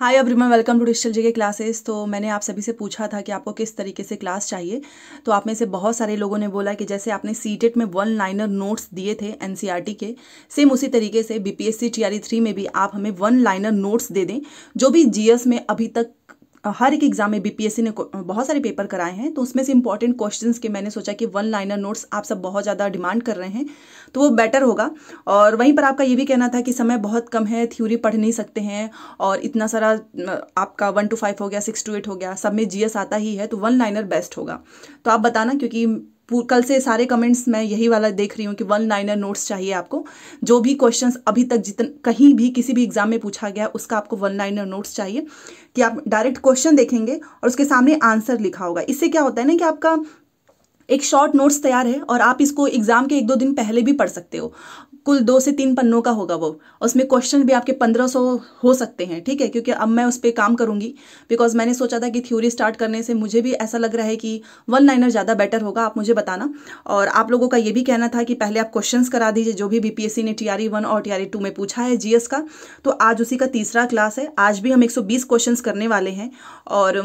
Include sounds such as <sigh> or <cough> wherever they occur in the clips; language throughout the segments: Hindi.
Hi everyone welcome to digital जी के क्लासेस तो मैंने आप सभी से पूछा था कि आपको किस तरीके से क्लास चाहिए तो आप में से बहुत सारे लोगों ने बोला कि जैसे आपने सीटेट e में वन लाइनर नोट्स दिए थे एनसीईआरटी e के सेम उसी तरीके से बीपीएससी टीआरई थ्री में भी आप हमें वन लाइनर नोट्स दे दें जो भी जी में अभी तक हर एक एग्जाम में बीपीएससी ने बहुत सारे पेपर कराए हैं तो उसमें से इंपॉर्टेंट क्वेश्चंस के मैंने सोचा कि वन लाइनर नोट्स आप सब बहुत ज़्यादा डिमांड कर रहे हैं तो वो बेटर होगा और वहीं पर आपका ये भी कहना था कि समय बहुत कम है थ्योरी पढ़ नहीं सकते हैं और इतना सारा आपका वन टू फाइव हो गया सिक्स टू एट हो गया सब में जीएस आता ही है तो वन लाइनर बेस्ट होगा तो आप बताना क्योंकि कल से सारे कमेंट्स मैं यही वाला देख रही हूँ कि वन लाइनर नोट्स चाहिए आपको जो भी क्वेश्चंस अभी तक जितन कहीं भी किसी भी एग्जाम में पूछा गया उसका आपको वन लाइनर नोट्स चाहिए कि आप डायरेक्ट क्वेश्चन देखेंगे और उसके सामने आंसर लिखा होगा इससे क्या होता है ना कि आपका एक शॉर्ट नोट्स तैयार है और आप इसको एग्ज़ाम के एक दो दिन पहले भी पढ़ सकते हो कुल दो से तीन पन्नों का होगा वो उसमें क्वेश्चन भी आपके पंद्रह सौ हो सकते हैं ठीक है क्योंकि अब मैं उस पर काम करूँगी बिकॉज मैंने सोचा था कि थ्योरी स्टार्ट करने से मुझे भी ऐसा लग रहा है कि वन लाइनर ज़्यादा बेटर होगा आप मुझे बताना और आप लोगों का ये भी कहना था कि पहले आप क्वेश्चन करा दीजिए जो भी बी ने टी वन e और टी टू e में पूछा है जी का तो आज उसी का तीसरा क्लास है आज भी हम एक सौ करने वाले हैं और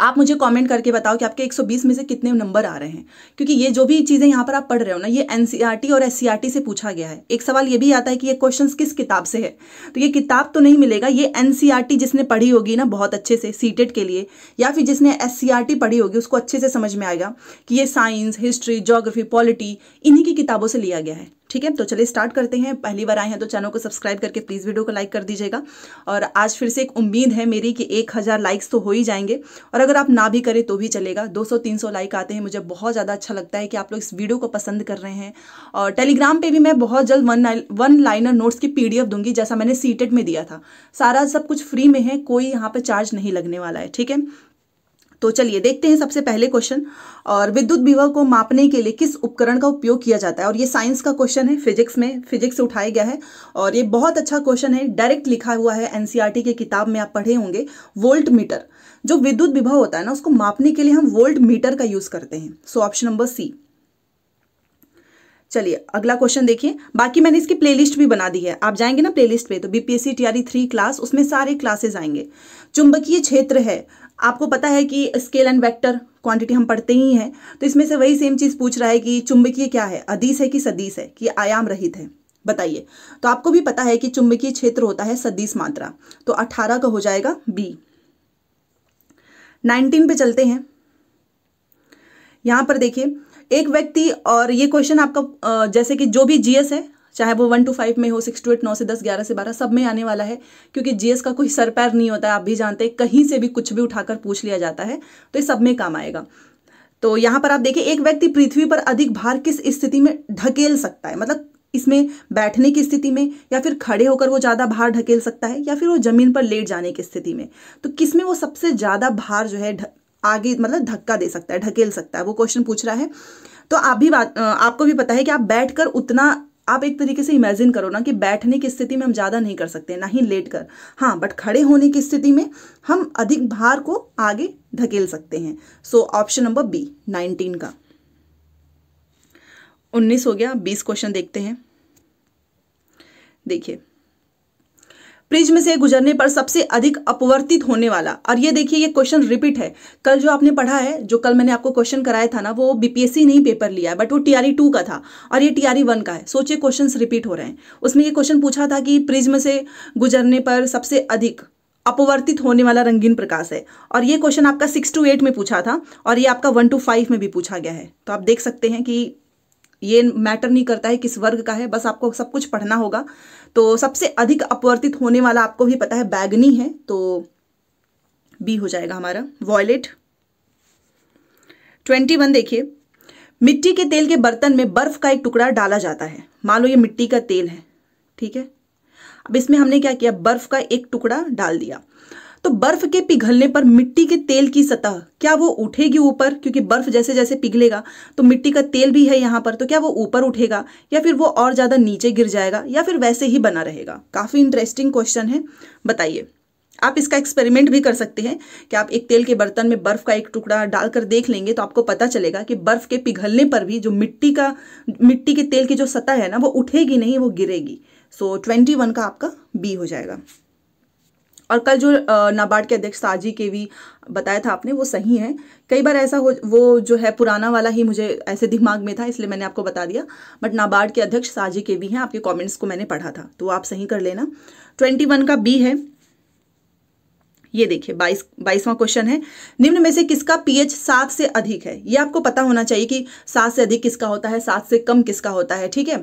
आप मुझे कमेंट करके बताओ कि आपके 120 में से कितने नंबर आ रहे हैं क्योंकि ये जो भी चीज़ें यहाँ पर आप पढ़ रहे हो ना ये एन e और एस e से पूछा गया है एक सवाल ये भी आता है कि ये क्वेश्चन किस किताब से है तो ये किताब तो नहीं मिलेगा ये एन e जिसने पढ़ी होगी ना बहुत अच्छे से सीटेट के लिए या फिर जिसने एस पढ़ी होगी उसको अच्छे से समझ में आएगा कि ये साइंस हिस्ट्री जोग्राफी पॉलिटी इन्हीं की किताबों से लिया गया है ठीक है तो चलिए स्टार्ट करते हैं पहली बार आए हैं तो चैनल को सब्सक्राइब करके प्लीज़ वीडियो को लाइक कर दीजिएगा और आज फिर से एक उम्मीद है मेरी कि एक हज़ार लाइक्स तो हो ही जाएंगे और अगर आप ना भी करें तो भी चलेगा 200-300 लाइक आते हैं मुझे बहुत ज़्यादा अच्छा लगता है कि आप लोग इस वीडियो को पसंद कर रहे हैं और टेलीग्राम पर भी मैं बहुत जल्द वन वन लाइनर नोट्स की पी दूंगी जैसा मैंने सीटेड में दिया था सारा सब कुछ फ्री में है कोई यहाँ पर चार्ज नहीं लगने वाला है ठीक है तो चलिए देखते हैं सबसे पहले क्वेश्चन और विद्युत विवाह को मापने के लिए किस उपकरण का उपयोग किया जाता है और ये साइंस का क्वेश्चन है फिजिक्स में फिजिक्स से उठाया गया है और ये बहुत अच्छा क्वेश्चन है डायरेक्ट लिखा हुआ है एनसीईआरटी e के किताब में आप पढ़े होंगे वोल्ट मीटर जो विद्युत विभव होता है ना उसको मापने के लिए हम वोल्ट मीटर का यूज करते हैं सो ऑप्शन नंबर सी चलिए अगला क्वेश्चन देखिए बाकी मैंने इसकी प्लेलिस्ट भी बना दी है आप जाएंगे ना प्लेलिस्ट पे तो बीपीएससी टीआरई थ्री क्लास उसमें सारे क्लासेस आएंगे चुंबकीय क्षेत्र है आपको पता है कि स्केल एंड वेक्टर क्वांटिटी हम पढ़ते ही हैं तो इसमें से वही सेम चीज़ पूछ रहा है कि चुंबकीय क्या है अधिस है कि सदीस है कि आयाम रहित है बताइए तो आपको भी पता है कि चुंबकीय क्षेत्र होता है सदीस मात्रा तो अठारह का हो जाएगा बी नाइनटीन पे चलते हैं यहाँ पर देखिए एक व्यक्ति और ये क्वेश्चन आपका जैसे कि जो भी जीएस है चाहे वो वन टू फाइव में हो सिक्स टू एट नौ से दस ग्यारह से बारह सब में आने वाला है क्योंकि जीएस का कोई सर पैर नहीं होता है आप भी जानते हैं कहीं से भी कुछ भी उठाकर पूछ लिया जाता है तो ये सब में काम आएगा तो यहाँ पर आप देखिए एक व्यक्ति पृथ्वी पर अधिक भार किस स्थिति में ढकेल सकता है मतलब इसमें बैठने की स्थिति में या फिर खड़े होकर वो ज़्यादा भार ढकेल सकता है या फिर वो ज़मीन पर लेट जाने की स्थिति में तो किस में वो सबसे ज़्यादा भार जो है आगे मतलब धक्का दे सकता है ढकेल सकता है वो क्वेश्चन पूछ रहा है तो आप भी बात आपको भी पता है कि आप बैठकर उतना आप एक तरीके से इमेजिन करो ना कि बैठने की स्थिति में हम ज़्यादा नहीं कर सकते ना ही लेट कर हाँ बट खड़े होने की स्थिति में हम अधिक भार को आगे धकेल सकते हैं so option number B nineteen का उन्नीस हो गया बीस क्वेश्चन देखते हैं देखिए प्रिज्म से गुजरने पर सबसे अधिक अपवर्तित होने वाला और ये देखिए ये क्वेश्चन रिपीट है कल जो आपने पढ़ा है जो कल मैंने आपको क्वेश्चन कराया था ना वो बीपीएससी नहीं पेपर लिया है बट वो आर टू e का था और ये टी आर वन का है सोचिए क्वेश्चन रिपीट हो रहे हैं उसमें ये क्वेश्चन पूछा था कि प्रिज्म से गुजरने पर सबसे अधिक अपवर्तित होने वाला रंगीन प्रकाश है और ये क्वेश्चन आपका सिक्स टू एट में पूछा था और ये आपका वन टू फाइव में भी पूछा गया है तो आप देख सकते हैं कि ये मैटर नहीं करता है किस वर्ग का है बस आपको सब कुछ पढ़ना होगा तो सबसे अधिक अपवर्तित होने वाला आपको भी पता है बैगनी है तो बी हो जाएगा हमारा वॉयलेट ट्वेंटी वन देखिए मिट्टी के तेल के बर्तन में बर्फ का एक टुकड़ा डाला जाता है मान लो ये मिट्टी का तेल है ठीक है अब इसमें हमने क्या किया बर्फ का एक टुकड़ा डाल दिया तो बर्फ के पिघलने पर मिट्टी के तेल की सतह क्या वो उठेगी ऊपर क्योंकि बर्फ जैसे जैसे पिघलेगा तो मिट्टी का तेल भी है यहाँ पर तो क्या वो ऊपर उठेगा या फिर वो और ज़्यादा नीचे गिर जाएगा या फिर वैसे ही बना रहेगा काफ़ी इंटरेस्टिंग क्वेश्चन है बताइए आप इसका एक्सपेरिमेंट भी कर सकते हैं कि आप एक तेल के बर्तन में बर्फ का एक टुकड़ा डालकर देख लेंगे तो आपको पता चलेगा कि बर्फ के पिघलने पर भी जो मिट्टी का मिट्टी के तेल की जो सतह है ना वो उठेगी नहीं वो गिरेगी सो so, ट्वेंटी वन का आपका बी हो जाएगा और कल जो नाबार्ड के अध्यक्ष साजी के भी बताया था आपने वो सही है कई बार ऐसा हो वो जो है पुराना वाला ही मुझे ऐसे दिमाग में था इसलिए मैंने आपको बता दिया बट नाबार्ड के अध्यक्ष साजी के भी हैं आपके कमेंट्स को मैंने पढ़ा था तो आप सही कर लेना ट्वेंटी वन का बी है ये देखिए बाईस बाईसवां क्वेश्चन है निम्न में से किसका पीएच सात से अधिक है ये आपको पता होना चाहिए कि सात से अधिक किसका होता है सात से कम किसका होता है ठीक है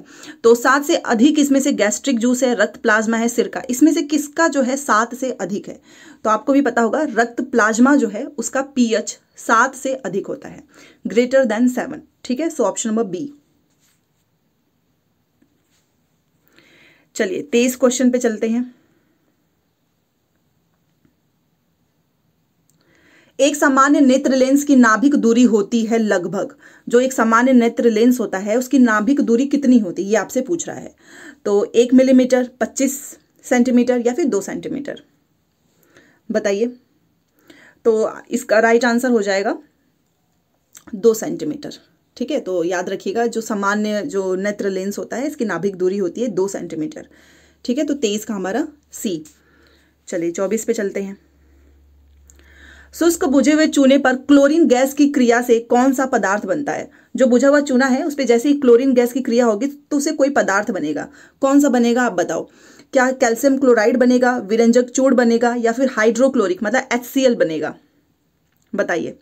तो सात से अधिक इसमें से गैस्ट्रिक जूस है रक्त प्लाज्मा है सिरका इसमें से किसका जो है सात से अधिक है तो आपको भी पता होगा रक्त प्लाज्मा जो है उसका पीएच सात से अधिक होता है ग्रेटर देन सेवन ठीक है सो ऑप्शन नंबर बी चलिए तेईस क्वेश्चन पे चलते हैं एक सामान्य नेत्र लेंस की नाभिक दूरी होती है लगभग जो एक सामान्य नेत्र लेंस होता है उसकी नाभिक दूरी कितनी होती है ये आपसे पूछ रहा है तो एक मिलीमीटर पच्चीस सेंटीमीटर या फिर दो सेंटीमीटर बताइए तो इसका राइट आंसर हो जाएगा दो सेंटीमीटर ठीक है तो याद रखिएगा जो सामान्य जो नेत्र लेंस होता है इसकी नाभिक दूरी होती है दो सेंटीमीटर ठीक है तो तेईस का हमारा सी चलिए चौबीस पे चलते हैं शुष्क बुझे हुए चूने पर क्लोरीन गैस की क्रिया से कौन सा पदार्थ बनता है जो बुझा हुआ चूना है उस पर जैसे ही क्लोरीन गैस की क्रिया होगी तो उसे कोई पदार्थ बनेगा कौन सा बनेगा आप बताओ क्या कैल्शियम क्लोराइड बनेगा विरंजक चूड़ बनेगा या फिर हाइड्रोक्लोरिक मतलब एच बनेगा बताइए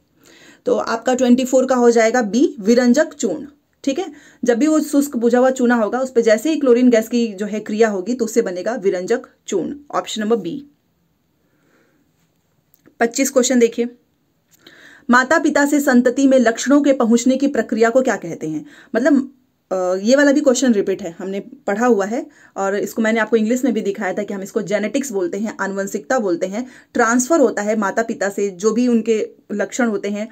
तो आपका 24 का हो जाएगा बी विरंजक चूर्ण ठीक है जब भी वो शुष्क बुझा हुआ चूना होगा उस पर जैसे ही क्लोरीन गैस की जो है क्रिया होगी तो उससे बनेगा विरंजक चूर्ण ऑप्शन नंबर बी पच्चीस क्वेश्चन देखिए माता पिता से संतति में लक्षणों के पहुंचने की प्रक्रिया को क्या कहते हैं मतलब ये वाला भी क्वेश्चन रिपीट है हमने पढ़ा हुआ है और इसको मैंने आपको इंग्लिश में भी दिखाया था कि हम इसको जेनेटिक्स बोलते हैं आनुवंशिकता बोलते हैं ट्रांसफर होता है माता पिता से जो भी उनके लक्षण होते हैं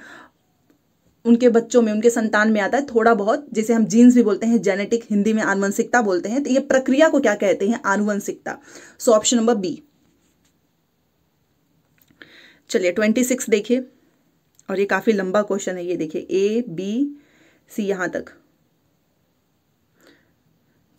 उनके बच्चों में उनके संतान में आता है थोड़ा बहुत जैसे हम जीन्स भी बोलते हैं जेनेटिक हिंदी में आनुवंशिकता बोलते हैं तो ये प्रक्रिया को क्या कहते हैं आनुवंशिकता सो ऑप्शन नंबर बी चलिए ट्वेंटी सिक्स देखिए और ये काफ़ी लंबा क्वेश्चन है ये देखिए ए बी सी यहाँ तक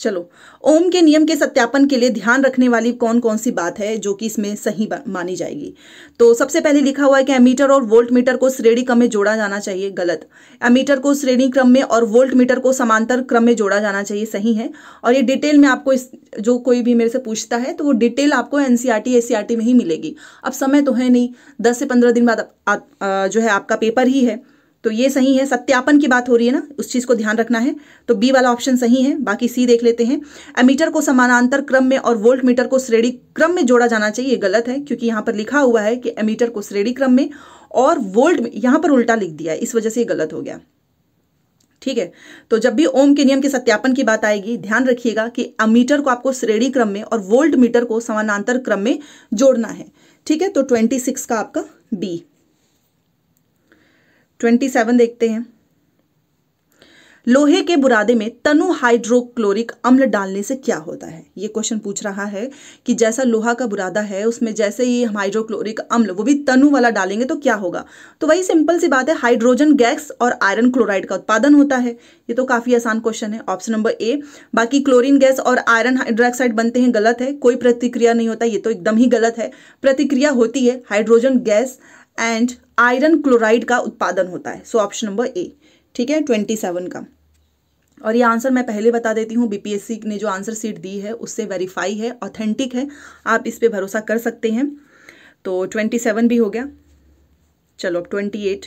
चलो ओम के नियम के सत्यापन के लिए ध्यान रखने वाली कौन कौन सी बात है जो कि इसमें सही मानी जाएगी तो सबसे पहले लिखा हुआ है कि एमीटर और वोल्ट मीटर को श्रेणी क्रम में जोड़ा जाना चाहिए गलत एमीटर को श्रेणी क्रम में और वोल्ट मीटर को समांतर क्रम में जोड़ा जाना चाहिए सही है और ये डिटेल में आपको इस जो कोई भी मेरे से पूछता है तो वो डिटेल आपको एन सी e e में ही मिलेगी अब समय तो है नहीं दस से पंद्रह दिन बाद जो है आपका पेपर ही है तो ये सही है सत्यापन की बात हो रही है ना उस चीज़ को ध्यान रखना है तो बी वाला ऑप्शन सही है बाकी सी देख लेते हैं एमीटर को समानांतर क्रम में और वोल्ट मीटर को श्रेणी क्रम में जोड़ा जाना चाहिए गलत है क्योंकि यहां पर लिखा हुआ है कि एमीटर को श्रेणी क्रम में और वोल्ट यहां पर उल्टा लिख दिया है इस वजह से गलत हो गया ठीक है तो जब भी ओम के नियम के सत्यापन की बात आएगी ध्यान रखिएगा कि अमीटर को आपको श्रेणी क्रम में और वोल्ट मीटर को समानांतर क्रम में जोड़ना है ठीक है तो ट्वेंटी सिक्स का आपका बी ट्वेंटी सेवन देखते हैं लोहे के बुरादे में तनु हाइड्रोक्लोरिक अम्ल डालने से क्या होता है ये क्वेश्चन पूछ रहा है कि जैसा लोहा का बुरादा है उसमें जैसे ही हम हाइड्रोक्लोरिक अम्ल वो भी तनु वाला डालेंगे तो क्या होगा तो वही सिंपल सी बात है हाइड्रोजन गैस और आयरन क्लोराइड का उत्पादन होता है ये तो काफ़ी आसान क्वेश्चन है ऑप्शन नंबर ए बाकी क्लोरिन गैस और आयरन हाइड्रोक्साइड बनते हैं गलत है कोई प्रतिक्रिया नहीं होता ये तो एकदम ही गलत है प्रतिक्रिया होती है hydrogen gas and iron chloride का उत्पादन होता है सो ऑप्शन नंबर ए ठीक है ट्वेंटी सेवन का और ये आंसर मैं पहले बता देती हूँ बीपीएससी ने जो आंसर सीट दी है उससे वेरीफाई है ऑथेंटिक है आप इस पर भरोसा कर सकते हैं तो ट्वेंटी सेवन भी हो गया चलो अब ट्वेंटी एट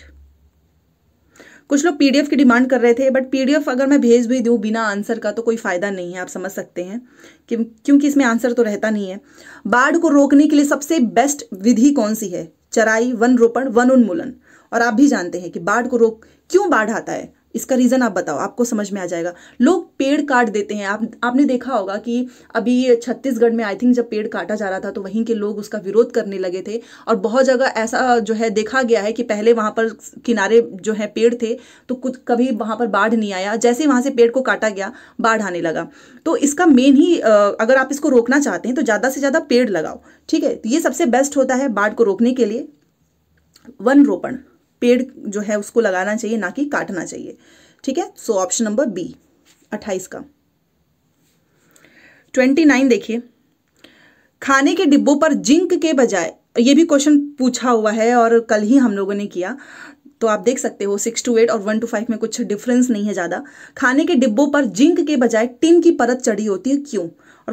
कुछ लोग पीडीएफ की डिमांड कर रहे थे बट पीडीएफ अगर मैं भेज भी दूँ बिना आंसर का तो कोई फ़ायदा नहीं है आप समझ सकते हैं क्योंकि इसमें आंसर तो रहता नहीं है बाढ़ को रोकने के लिए सबसे बेस्ट विधि कौन सी है चराई वन रोपण वन उन्मूलन और आप भी जानते हैं कि बाढ़ को रोक क्यों बाढ़ आता है इसका रीज़न आप बताओ आपको समझ में आ जाएगा लोग पेड़ काट देते हैं आप आपने देखा होगा कि अभी छत्तीसगढ़ में आई थिंक जब पेड़ काटा जा रहा था तो वहीं के लोग उसका विरोध करने लगे थे और बहुत जगह ऐसा जो है देखा गया है कि पहले वहाँ पर किनारे जो है पेड़ थे तो कुछ कभी वहाँ पर बाढ़ नहीं आया जैसे वहाँ से पेड़ को काटा गया बाढ़ आने लगा तो इसका मेन ही अगर आप इसको रोकना चाहते हैं तो ज़्यादा से ज़्यादा पेड़ लगाओ ठीक है तो ये सबसे बेस्ट होता है बाढ़ को रोकने के लिए वन रोपण पेड़ जो है उसको लगाना चाहिए ना कि काटना चाहिए ठीक है सो ऑप्शन नंबर बी अट्ठाईस का ट्वेंटी नाइन देखिए खाने के डिब्बों पर जिंक के बजाय ये भी क्वेश्चन पूछा हुआ है और कल ही हम लोगों ने किया तो आप देख सकते हो सिक्स टू एट और वन टू फाइव में कुछ डिफरेंस नहीं है ज़्यादा खाने के डिब्बों पर जिंक के बजाय टिन की परत चढ़ी होती है क्यों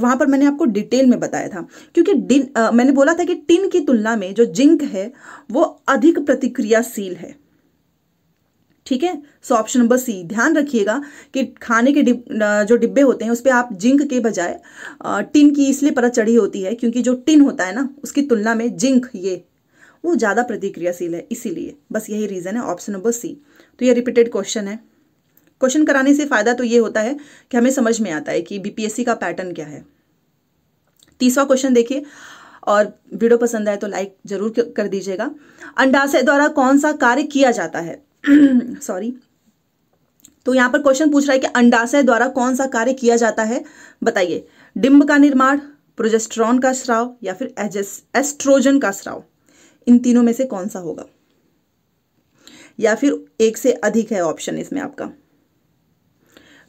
और पर मैंने आपको डिटेल में बताया था क्योंकि डिन आ, मैंने बोला था कि टिन की तुलना में जो जिंक है वो अधिक प्रतिक्रियाशील है ठीक है सो ऑप्शन नंबर सी ध्यान रखिएगा कि खाने के डिब, जो डिब्बे होते हैं उस पर आप जिंक के बजाय टिन की इसलिए परत चढ़ी होती है क्योंकि जो टिन होता है ना उसकी तुलना में जिंक ये वो ज़्यादा प्रतिक्रियाशील है इसीलिए बस यही रीज़न है ऑप्शन नंबर सी तो ये रिपीटेड क्वेश्चन है क्वेश्चन कराने से फ़ायदा तो ये होता है कि हमें समझ में आता है कि बीपीएससी का पैटर्न क्या है तीसरा क्वेश्चन देखिए और वीडियो पसंद आए तो लाइक जरूर कर दीजिएगा अंडाशय द्वारा कौन सा कार्य किया जाता है सॉरी <clears throat> तो यहां पर क्वेश्चन पूछ रहा है कि अंडाशय द्वारा कौन सा कार्य किया जाता है बताइए डिम्ब का निर्माण प्रोजेस्ट्रॉन का श्राव या फिर एस्ट्रोजन का श्राव इन तीनों में से कौन सा होगा या फिर एक से अधिक है ऑप्शन इसमें आपका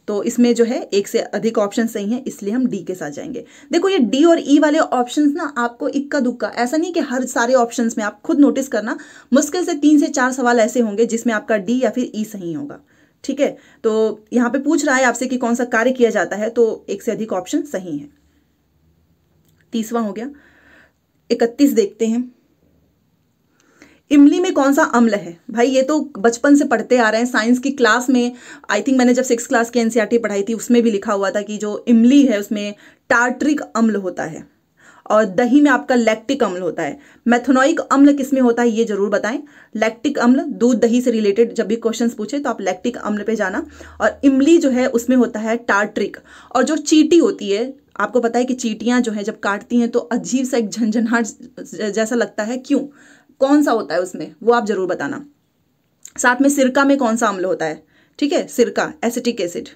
तो इसमें जो है एक से अधिक ऑप्शन सही है इसलिए हम डी के साथ जाएंगे देखो ये डी और ई e वाले ऑप्शन ना आपको इक्का दुक्का ऐसा नहीं कि हर सारे ऑप्शन में आप खुद नोटिस करना मुश्किल से तीन से चार सवाल ऐसे होंगे जिसमें आपका डी या फिर ई e सही होगा ठीक है तो यहाँ पे पूछ रहा है आपसे कि कौन सा कार्य किया जाता है तो एक से अधिक ऑप्शन सही है तीसवा हो गया इकतीस देखते हैं इमली में कौन सा अम्ल है भाई ये तो बचपन से पढ़ते आ रहे हैं साइंस की क्लास में आई थिंक मैंने जब सिक्स क्लास की एनसीईआरटी e पढ़ाई थी उसमें भी लिखा हुआ था कि जो इमली है उसमें टार्ट्रिक अम्ल होता है और दही में आपका लैक्टिक अम्ल होता है मैथोनोइक अम्ल किस में होता है ये जरूर बताएं लैक्टिक अम्ल दूध दही से रिलेटेड जब भी क्वेश्चंस पूछे तो आप लैक्टिक अम्ल पे जाना और इमली जो है उसमें होता है टार्ट्रिक और जो चीटी होती है आपको पता है कि चीटियां जो है जब काटती हैं तो अजीब सा एक झंझनाट जैसा लगता है क्यों कौन सा होता है उसमें वो आप जरूर बताना साथ में सिरका में कौन सा अम्ल होता है ठीक है सिरका एसिटिक एसिड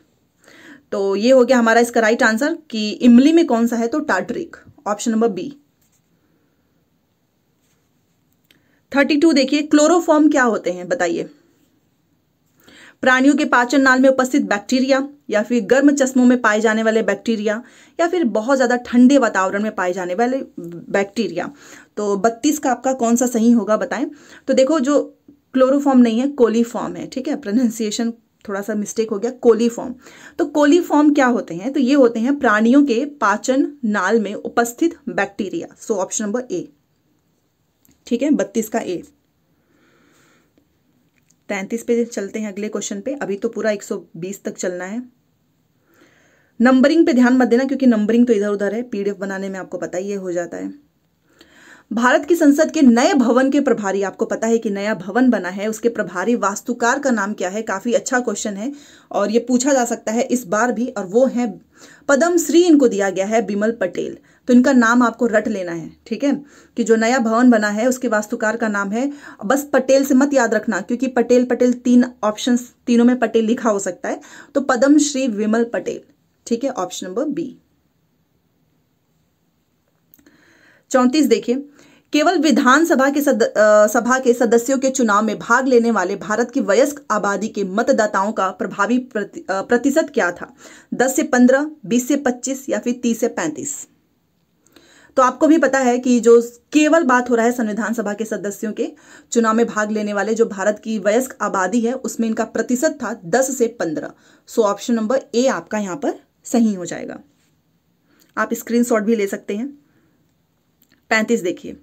तो ये हो गया हमारा इसका राइट आंसर कि इमली में कौन सा है तो tartaric option number B thirty two देखिए क्लोरोफॉर्म क्या होते हैं बताइए प्राणियों के पाचन नाल में उपस्थित बैक्टीरिया या फिर गर्म चश्मों में पाए जाने वाले बैक्टीरिया या फिर बहुत ज़्यादा ठंडे वातावरण में पाए जाने वाले बैक्टीरिया तो बत्तीस का आपका कौन सा सही होगा बताएं तो देखो जो क्लोरोफॉर्म नहीं है कोलीफॉर्म है ठीक है प्रोनाउंसिएशन थोड़ा सा मिस्टेक हो गया कोलीफॉर्म तो कोलीफॉर्म क्या होते हैं तो ये होते हैं प्राणियों के पाचन नाल में उपस्थित bacteria so option number A ठीक है बत्तीस का ए तैतीस पे चलते हैं अगले क्वेश्चन पे अभी तो पूरा 120 तक चलना है नंबरिंग पे ध्यान मत देना क्योंकि नंबरिंग तो इधर उधर है पीडीएफ बनाने में आपको पता ही हो जाता है भारत की संसद के नए भवन के प्रभारी आपको पता है कि नया भवन बना है उसके प्रभारी वास्तुकार का नाम क्या है काफ़ी अच्छा क्वेश्चन है और ये पूछा जा सकता है इस बार भी और वो है पदम श्री इनको दिया गया है बिमल पटेल तो इनका नाम आपको रट लेना है ठीक है कि जो नया भवन बना है उसके वास्तुकार का नाम है बस पटेल से मत याद रखना क्योंकि पटेल पटेल तीन ऑप्शन तीनों में पटेल लिखा हो सकता है तो पदम श्री विमल पटेल ठीक है ऑप्शन नंबर बी चौंतीस देखिए केवल विधानसभा के सद, आ, सभा के सदस्यों के चुनाव में भाग लेने वाले भारत की वयस्क आबादी के मतदाताओं का प्रभावी प्रति, प्रतिशत क्या था 10 से 15, 20 से 25 या फिर 30 से 35? तो आपको भी पता है कि जो केवल बात हो रहा है संविधान सभा के सदस्यों के चुनाव में भाग लेने वाले जो भारत की वयस्क आबादी है उसमें इनका प्रतिशत था दस से पंद्रह सो ऑप्शन नंबर ए आपका यहां पर सही हो जाएगा आप स्क्रीनशॉट भी ले सकते हैं पैंतीस देखिए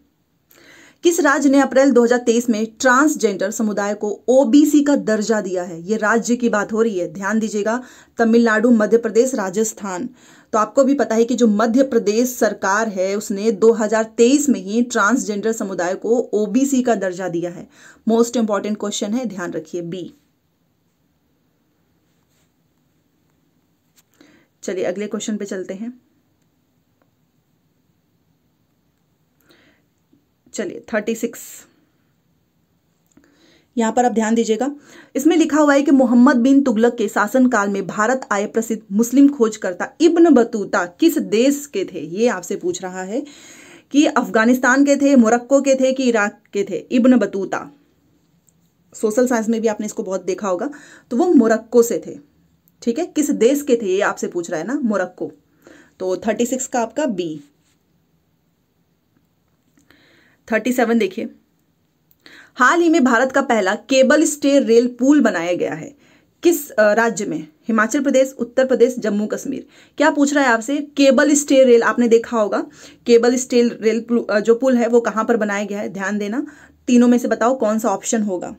किस राज्य ने अप्रैल 2023 में ट्रांसजेंडर समुदाय को ओबीसी का दर्जा दिया है ये राज्य की बात हो रही है ध्यान दीजिएगा तमिलनाडु मध्य प्रदेश राजस्थान तो आपको भी पता है कि जो मध्य प्रदेश सरकार है उसने 2023 में ही ट्रांसजेंडर समुदाय को ओबीसी का दर्जा दिया है मोस्ट इंपॉर्टेंट क्वेश्चन है ध्यान रखिए बी चलिए अगले क्वेश्चन पे चलते हैं चलिए थर्टी सिक्स यहाँ पर आप ध्यान दीजिएगा इसमें लिखा हुआ है कि मोहम्मद बिन तुगलक के शासनकाल में भारत आए प्रसिद्ध मुस्लिम खोजकर्ता इब्न बतूता किस देश के थे ये आपसे पूछ रहा है कि अफगानिस्तान के थे मोरक्को के थे कि इराक के थे इब्न बतूता सोशल साइंस में भी आपने इसको बहुत देखा होगा तो वो मोरक्को से थे ठीक है किस देश के थे ये आपसे पूछ रहा है ना मोरक्को तो थर्टी सिक्स का आपका बी थर्टी सेवन देखिए हाल ही में भारत का पहला केबल स्टे रेल पुल बनाया गया है किस राज्य में हिमाचल प्रदेश उत्तर प्रदेश जम्मू कश्मीर क्या पूछ रहा है आपसे केबल स्टे रेल आपने देखा होगा केबल स्टे रेल जो पुल है वो कहां पर बनाया गया है ध्यान देना तीनों में से बताओ कौन सा ऑप्शन होगा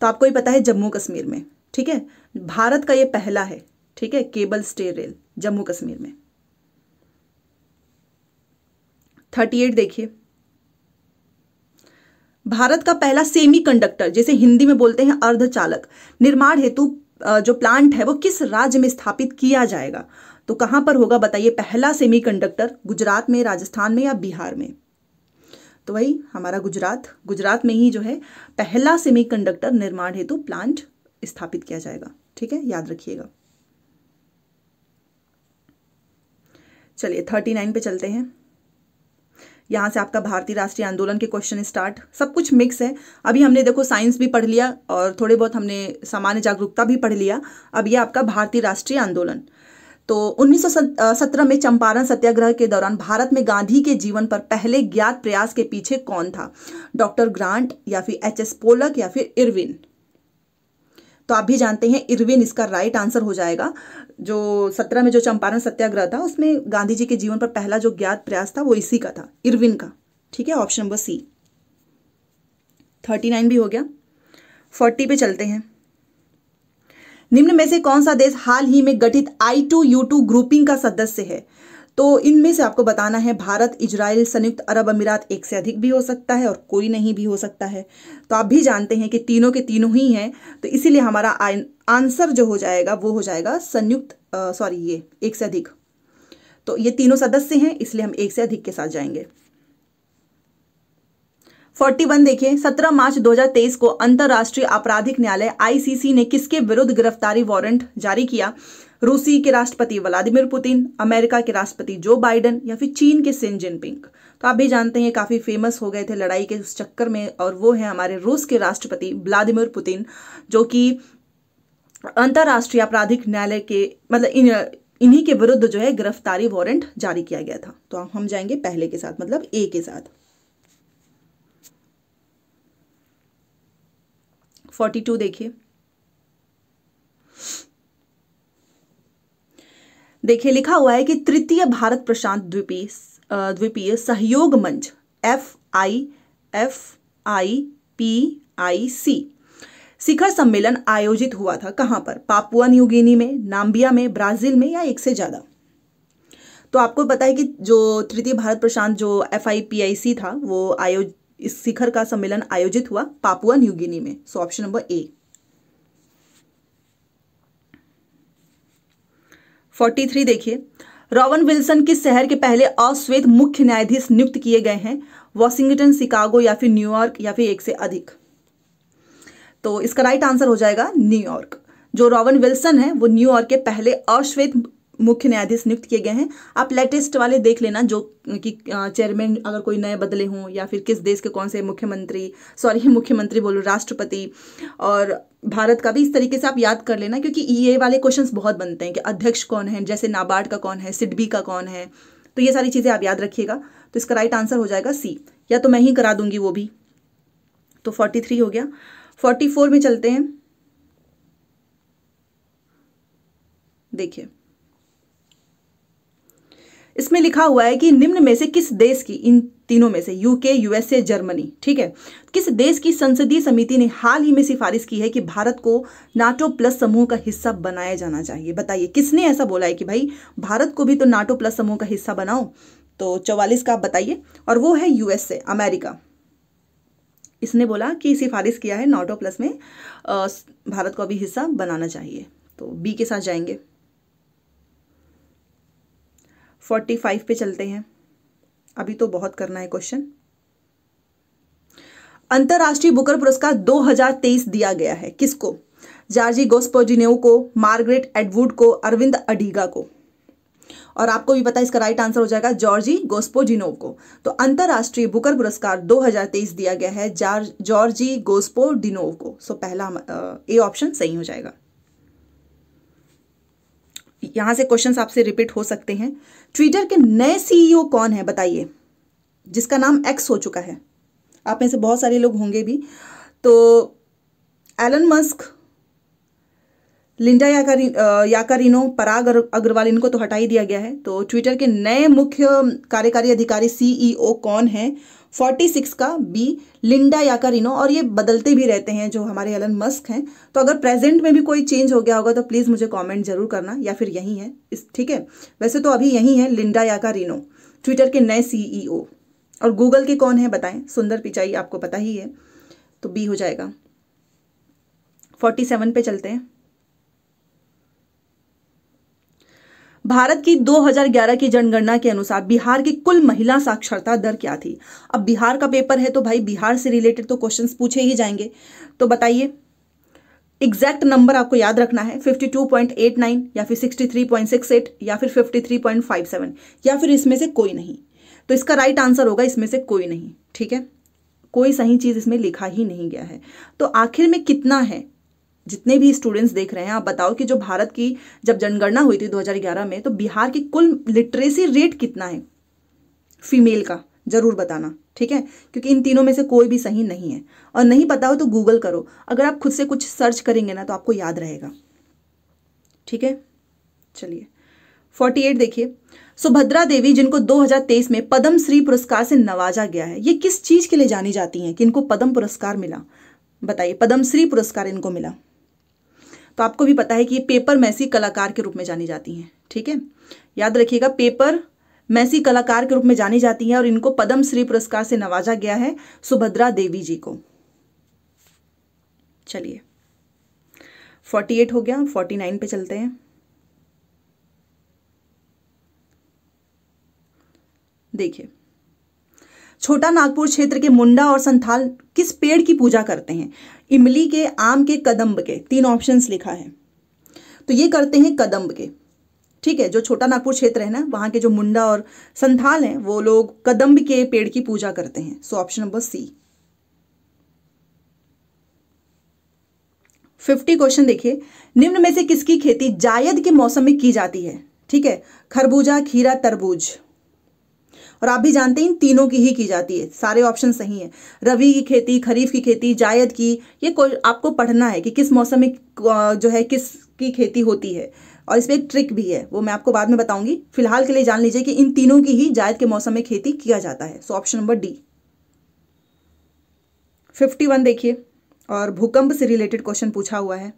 तो आपको ही पता है जम्मू कश्मीर में ठीक है भारत का ये पहला है ठीक है cable stay rail Jammu Kashmir में थर्टी एट देखिए भारत का पहला सेमीकंडक्टर जिसे हिंदी में बोलते हैं अर्धचालक निर्माण हेतु जो प्लांट है वो किस राज्य में स्थापित किया जाएगा तो कहां पर होगा बताइए पहला सेमीकंडक्टर गुजरात में राजस्थान में या बिहार में तो वही हमारा गुजरात गुजरात में ही जो है पहला सेमीकंडक्टर निर्माण हेतु प्लांट स्थापित किया जाएगा ठीक है याद रखिएगा चलिए थर्टी नाइन पे चलते हैं यहाँ से आपका भारतीय राष्ट्रीय आंदोलन के क्वेश्चन स्टार्ट सब कुछ मिक्स है अभी हमने देखो साइंस भी पढ़ लिया और थोड़े बहुत हमने सामान्य जागरूकता भी पढ़ लिया अब ये आपका भारतीय राष्ट्रीय आंदोलन तो 1917 में चंपारण सत्याग्रह के दौरान भारत में गांधी के जीवन पर पहले ज्ञात प्रयास के पीछे कौन था डॉक्टर ग्रांट या फिर एच एस पोलक या फिर इरविन तो आप भी जानते हैं इरविन इसका राइट आंसर हो जाएगा जो सत्रह में जो चंपारण सत्याग्रह था उसमें गांधी जी के जीवन पर पहला जो ज्ञात प्रयास था वो इसी का था इरविन का ठीक है option number C thirty nine भी हो गया फोर्टी पे चलते हैं निम्न में से कौन सा देश हाल ही में गठित I two U two grouping का सदस्य है तो इनमें से आपको बताना है भारत इजराइल संयुक्त अरब अमीरात एक से अधिक भी हो सकता है और कोई नहीं भी हो सकता है तो आप भी जानते हैं कि तीनों के तीनों ही हैं तो इसीलिए हमारा आंसर जो हो जाएगा वो हो जाएगा संयुक्त सॉरी ये एक से अधिक तो ये तीनों सदस्य हैं इसलिए हम एक से अधिक के साथ जाएंगे फोर्टी वन देखिए सत्रह मार्च 2023 को अंतर्राष्ट्रीय आपराधिक न्यायालय आईसीसी ने किसके विरुद्ध गिरफ्तारी वारंट जारी किया रूसी के राष्ट्रपति व्लादिमिर पुतिन अमेरिका के राष्ट्रपति जो बाइडन या फिर चीन के सिन जिनपिंग तो आप भी जानते हैं काफ़ी फेमस हो गए थे लड़ाई के उस चक्कर में और वो है हमारे रूस के राष्ट्रपति व्लादिमिर पुतिन जो कि अंतर्राष्ट्रीय आपराधिक न्यायालय के मतलब इन इन्हीं के विरुद्ध जो है गिरफ्तारी वारंट जारी किया गया था तो हम जाएंगे पहले के साथ मतलब ए के साथ फोर्टी टू देखिए देखिए लिखा हुआ है कि तृतीय भारत प्रशांत द्वीपीय द्वीपीय सहयोग मंच F I F I P I C शिखर सम्मेलन आयोजित हुआ था कहां पर पापुआ न्यूगिनी में नाम्बिया में ब्राजील में या एक से ज़्यादा तो आपको पता है कि जो तृतीय भारत प्रशांत जो एफ आई पी आई सी था वो आयोजित इस शिखर का सम्मेलन आयोजित हुआ पापुआ न्यू गिनी में so option number A forty three देखिए रॉवन विल्सन किस शहर के पहले अश्वेत मुख्य न्यायाधीश नियुक्त किए गए हैं वॉशिंगटन शिकागो या फिर न्यूयॉर्क या फिर एक से अधिक तो इसका राइट आंसर हो जाएगा न्यूयॉर्क जो रॉवन विल्सन है वो न्यूयॉर्क के पहले अश्वेत मुख्य न्यायाधीश नियुक्त किए गए हैं आप लेटेस्ट वाले देख लेना जो कि चेयरमैन अगर कोई नए बदले हों या फिर किस देश के कौन से मुख्यमंत्री सॉरी <laughs> मुख्यमंत्री बोलो राष्ट्रपति और भारत का भी इस तरीके से आप याद कर लेना क्योंकि ये वाले क्वेश्चंस बहुत बनते हैं कि अध्यक्ष कौन है जैसे नाबार्ड का कौन है सिडबी का कौन है तो ये सारी चीज़ें आप याद रखिएगा तो इसका राइट आंसर हो जाएगा सी या तो मैं ही करा दूंगी वो भी तो फोर्टी थ्री हो गया फोर्टी फोर में चलते हैं देखिए इसमें लिखा हुआ है कि निम्न में से किस देश की इन तीनों में से यूके यूएसए जर्मनी ठीक है किस देश की संसदीय समिति ने हाल ही में सिफारिश की है कि भारत को नाटो प्लस समूह का हिस्सा बनाया जाना चाहिए बताइए किसने ऐसा बोला है कि भाई भारत को भी तो नाटो प्लस समूह का हिस्सा बनाओ तो चौवालीस का आप बताइए और वो है यूएसए अमेरिका इसने बोला कि सिफारिश किया है नाटो प्लस में भारत को अभी हिस्सा बनाना चाहिए तो बी के साथ जाएंगे फोर्टी फाइव पे चलते हैं अभी तो बहुत करना है क्वेश्चन अंतर्राष्ट्रीय बुकर पुरस्कार 2023 दिया गया है किसको जार्जी गोस्पोजिनेव को मार्गरेट एडवुड को अरविंद अडीगा को और आपको भी पता है इसका राइट आंसर हो जाएगा जॉर्जी गोस्पोजिनो को तो अंतरराष्ट्रीय बुकर पुरस्कार 2023 दिया गया है जॉर्जी गोस्पो डिनोव को सो पहला ए ऑप्शन सही हो जाएगा यहां से क्वेश्चंस आपसे रिपीट हो सकते हैं ट्विटर के नए सीईओ e कौन है बताइए जिसका नाम एक्स हो चुका है आप में से बहुत सारे लोग होंगे भी तो Elon Musk Linda Yaccari Yaccarino Parag Agrawal इनको तो हटा ही दिया गया है तो ट्विटर के नए मुख्य कार्यकारी अधिकारी सीईओ e कौन है फोर्टी सिक्स का बी लिंडा रिनो और ये बदलते भी रहते हैं जो हमारे एलन मस्क हैं तो अगर प्रेजेंट में भी कोई चेंज हो गया होगा तो प्लीज़ मुझे कमेंट जरूर करना या फिर यहीं है इस ठीक है वैसे तो अभी यहीं है लिंडा रिनो ट्विटर के नए सीईओ e और गूगल के कौन है बताएं सुंदर पिचाई आपको पता ही है तो बी हो जाएगा फोर्टी सेवन पे चलते हैं भारत की 2011 की जनगणना के अनुसार बिहार की कुल महिला साक्षरता दर क्या थी अब बिहार का पेपर है तो भाई बिहार से रिलेटेड तो क्वेश्चंस पूछे ही जाएंगे तो बताइए एग्जैक्ट नंबर आपको याद रखना है 52.89 या फिर 63.68 या फिर 53.57 या फिर इसमें से कोई नहीं तो इसका राइट आंसर होगा इसमें से कोई नहीं ठीक है कोई सही चीज़ इसमें लिखा ही नहीं गया है तो आखिर में कितना है जितने भी स्टूडेंट्स देख रहे हैं आप बताओ कि जो भारत की जब जनगणना हुई थी 2011 में तो बिहार की कुल लिटरेसी रेट कितना है फीमेल का ज़रूर बताना ठीक है क्योंकि इन तीनों में से कोई भी सही नहीं है और नहीं पता हो तो गूगल करो अगर आप खुद से कुछ सर्च करेंगे ना तो आपको याद रहेगा ठीक है चलिए फोर्टी एट देखिए सुभद्रा देवी जिनको 2023 में पद्म श्री पुरस्कार से नवाजा गया है ये किस चीज़ के लिए जानी जाती हैं कि इनको पद्म पुरस्कार मिला बताइए पद्म श्री पुरस्कार इनको मिला तो आपको भी पता है कि ये पेपर मैसी कलाकार के रूप में जानी जाती हैं ठीक है याद रखिएगा पेपर मैसी कलाकार के रूप में जानी जाती हैं और इनको पद्मश्री श्री पुरस्कार से नवाजा गया है सुभद्रा देवी जी को चलिए फोर्टी एट हो गया फोर्टी नाइन पे चलते हैं देखिए छोटा नागपुर क्षेत्र के मुंडा और संथाल किस पेड़ की पूजा करते हैं इमली के आम के कदम्ब के तीन ऑप्शंस लिखा है तो ये करते हैं कदम्ब के ठीक है जो छोटा नागपुर क्षेत्र है ना वहाँ के जो मुंडा और संथाल हैं वो लोग कदम्ब के पेड़ की पूजा करते हैं so option number C fifty question देखिए निम्न में से किसकी खेती जायद के मौसम में की जाती है ठीक है खरबूजा खीरा तरबूज और आप भी जानते हैं इन तीनों की ही की जाती है सारे ऑप्शन सही हैं रवि की खेती खरीफ की खेती जायद की ये आपको पढ़ना है कि किस मौसम में जो है किस की खेती होती है और इसमें एक ट्रिक भी है वो मैं आपको बाद में बताऊंगी फिलहाल के लिए जान लीजिए कि इन तीनों की ही जायद के मौसम में खेती किया जाता है so option number D fifty one देखिए और भूकंप से रिलेटेड क्वेश्चन पूछा हुआ है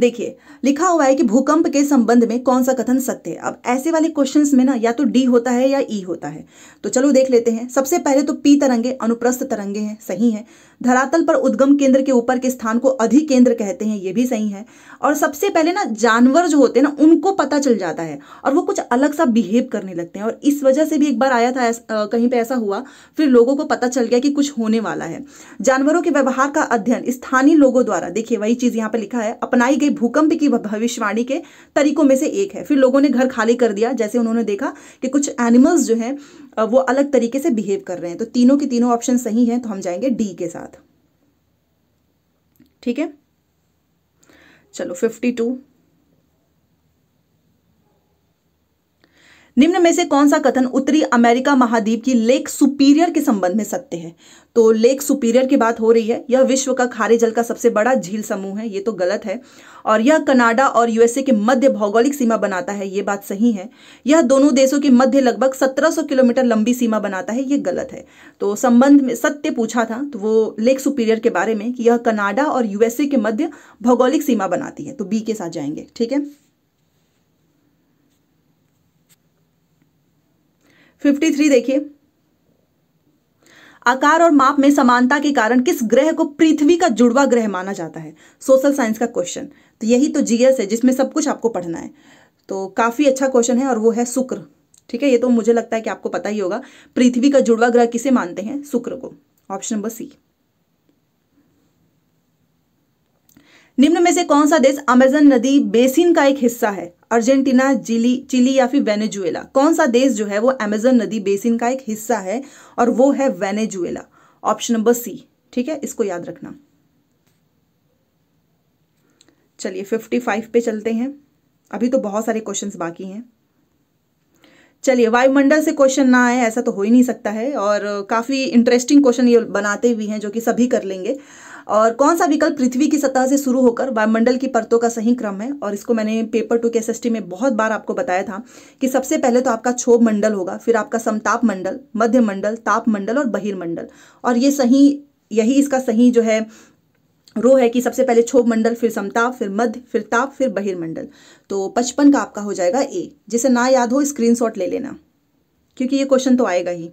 देखिए लिखा हुआ है कि भूकंप के संबंध में कौन सा कथन सत्य है अब ऐसे वाले क्वेश्चन में ना या तो डी होता है या ई e होता है तो चलो देख लेते हैं सबसे पहले तो पी तरंगे अनुप्रस्थ तरंगे हैं सही है धरातल पर उद्गम केंद्र के ऊपर के स्थान को अधिक केंद्र कहते हैं ये भी सही है और सबसे पहले ना जानवर जो होते हैं ना उनको पता चल जाता है और वो कुछ अलग सा बिहेव करने लगते हैं और इस वजह से भी एक बार आया था आ, कहीं पे ऐसा हुआ फिर लोगों को पता चल गया कि कुछ होने वाला है जानवरों के व्यवहार का अध्ययन स्थानीय लोगों द्वारा देखिए वही चीज यहाँ पर लिखा है अपनाई गई पहले भूकंप की भविष्यवाणी के तरीकों में से एक है फिर लोगों ने घर खाली कर दिया जैसे उन्होंने देखा कि कुछ एनिमल्स जो हैं वो अलग तरीके से बिहेव कर रहे हैं तो तीनों के तीनों ऑप्शन सही हैं तो हम जाएंगे डी के साथ ठीक है चलो फिफ्टी टू निम्न में से कौन सा कथन उत्तरी अमेरिका महाद्वीप की लेक सुपीरियर के संबंध में सत्य है तो लेक सुपीरियर की बात हो रही है यह विश्व का खारे जल का सबसे बड़ा झील समूह है ये तो गलत है और यह कनाडा और यूएसए के मध्य भौगोलिक सीमा बनाता है ये बात सही है यह दोनों देशों के मध्य लगभग 1700 किलोमीटर लंबी सीमा बनाता है ये गलत है तो संबंध में सत्य पूछा था तो वो लेक सुपीरियर के बारे में कि यह कनाडा और यूएसए के मध्य भौगोलिक सीमा बनाती है तो बी के साथ जाएंगे ठीक है फिफ्टी थ्री देखिए आकार और माप में समानता के कारण किस ग्रह को पृथ्वी का जुड़वा ग्रह माना जाता है सोशल साइंस का क्वेश्चन तो यही तो जीएस है जिसमें सब कुछ आपको पढ़ना है तो काफ़ी अच्छा क्वेश्चन है और वो है शुक्र ठीक है ये तो मुझे लगता है कि आपको पता ही होगा पृथ्वी का जुड़वा ग्रह किसे मानते हैं शुक्र को ऑप्शन नंबर सी निम्न में से कौन सा देश अमेजन नदी बेसिन का एक हिस्सा है अर्जेंटीना चिली चिली या फिर वेनेजुएला कौन सा देश जो है वो अमेजन नदी बेसिन का एक हिस्सा है और वो है वेनेजुएला ऑप्शन नंबर सी ठीक है इसको याद रखना चलिए फिफ्टी फाइव पे चलते हैं अभी तो बहुत सारे क्वेश्चंस बाकी हैं चलिए वायुमंडल से क्वेश्चन ना आए ऐसा तो हो ही नहीं सकता है और काफ़ी इंटरेस्टिंग क्वेश्चन ये बनाते हुए हैं जो कि सभी कर लेंगे और कौन सा विकल्प पृथ्वी की सतह से शुरू होकर वायुमंडल की परतों का सही क्रम है और इसको मैंने पेपर टू के एस में बहुत बार आपको बताया था कि सबसे पहले तो आपका क्षोभ मंडल होगा फिर आपका समताप मंडल मध्य मंडल ताप मंडल और बहिर्मंडल और ये सही यही इसका सही जो है रो है कि सबसे पहले क्षोभ मंडल फिर समताप फिर मध्य फिर ताप फिर बहिर्मंडल तो पचपन का आपका हो जाएगा ए जिसे ना याद हो स्क्रीन ले लेना क्योंकि ये क्वेश्चन तो आएगा ही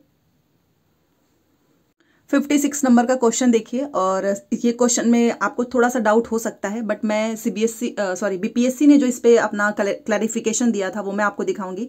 फिफ्टी सिक्स नंबर का क्वेश्चन देखिए और ये क्वेश्चन में आपको थोड़ा सा डाउट हो सकता है बट मैं C B S C sorry B P S C ने जो इस पर अपना क्लैरिफिकेशन दिया था वो मैं आपको दिखाऊंगी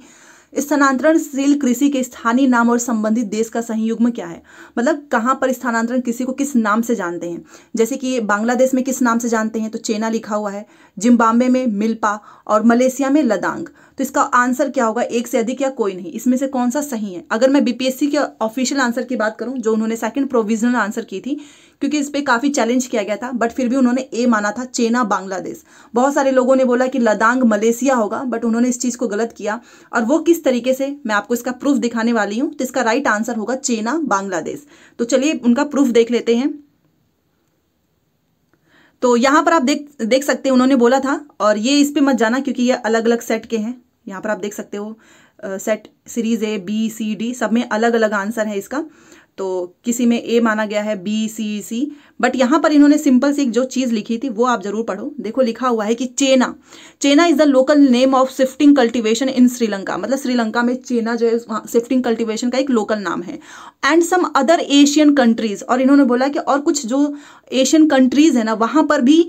स्थानांतरणशील कृषि के स्थानीय नाम और संबंधित देश का सही युग्म क्या है मतलब कहाँ पर स्थानांतरण कृषि को किस नाम से जानते हैं जैसे कि बांग्लादेश में किस नाम से जानते हैं तो चेना लिखा हुआ है जिम्बाब्वे में मिल्पा और मलेशिया में लदांग तो इसका आंसर क्या होगा एक से अधिक या कोई नहीं इसमें से कौन सा सही है अगर मैं बीपीएससी के ऑफिशियल आंसर की बात करूं जो उन्होंने सेकंड प्रोविजनल आंसर की थी क्योंकि इस पर काफ़ी चैलेंज किया गया था बट फिर भी उन्होंने ए माना था चेना बांग्लादेश बहुत सारे लोगों ने बोला कि लदांग मलेशिया होगा बट उन्होंने इस चीज़ को गलत किया और वो किस तरीके से मैं आपको इसका प्रूफ दिखाने वाली हूँ तो इसका राइट आंसर होगा चेना बांग्लादेश तो चलिए उनका प्रूफ देख लेते हैं तो यहाँ पर आप देख देख सकते हैं उन्होंने बोला था और ये इस पर मत जाना क्योंकि ये अलग अलग सेट के हैं यहाँ पर आप देख सकते हो set series A B C D सब में अलग अलग आंसर है इसका तो किसी में ए माना गया है बी सी सी बट यहाँ पर इन्होंने सिंपल सी एक जो चीज़ लिखी थी वो आप जरूर पढ़ो देखो लिखा हुआ है कि chena chena is the local name of shifting cultivation in Sri Lanka मतलब श्रीलंका में चेना जो है सिफ्टिंग कल्टीवेशन का एक लोकल नाम है and some other Asian countries और इन्होंने बोला कि और कुछ जो एशियन कंट्रीज है ना वहाँ पर भी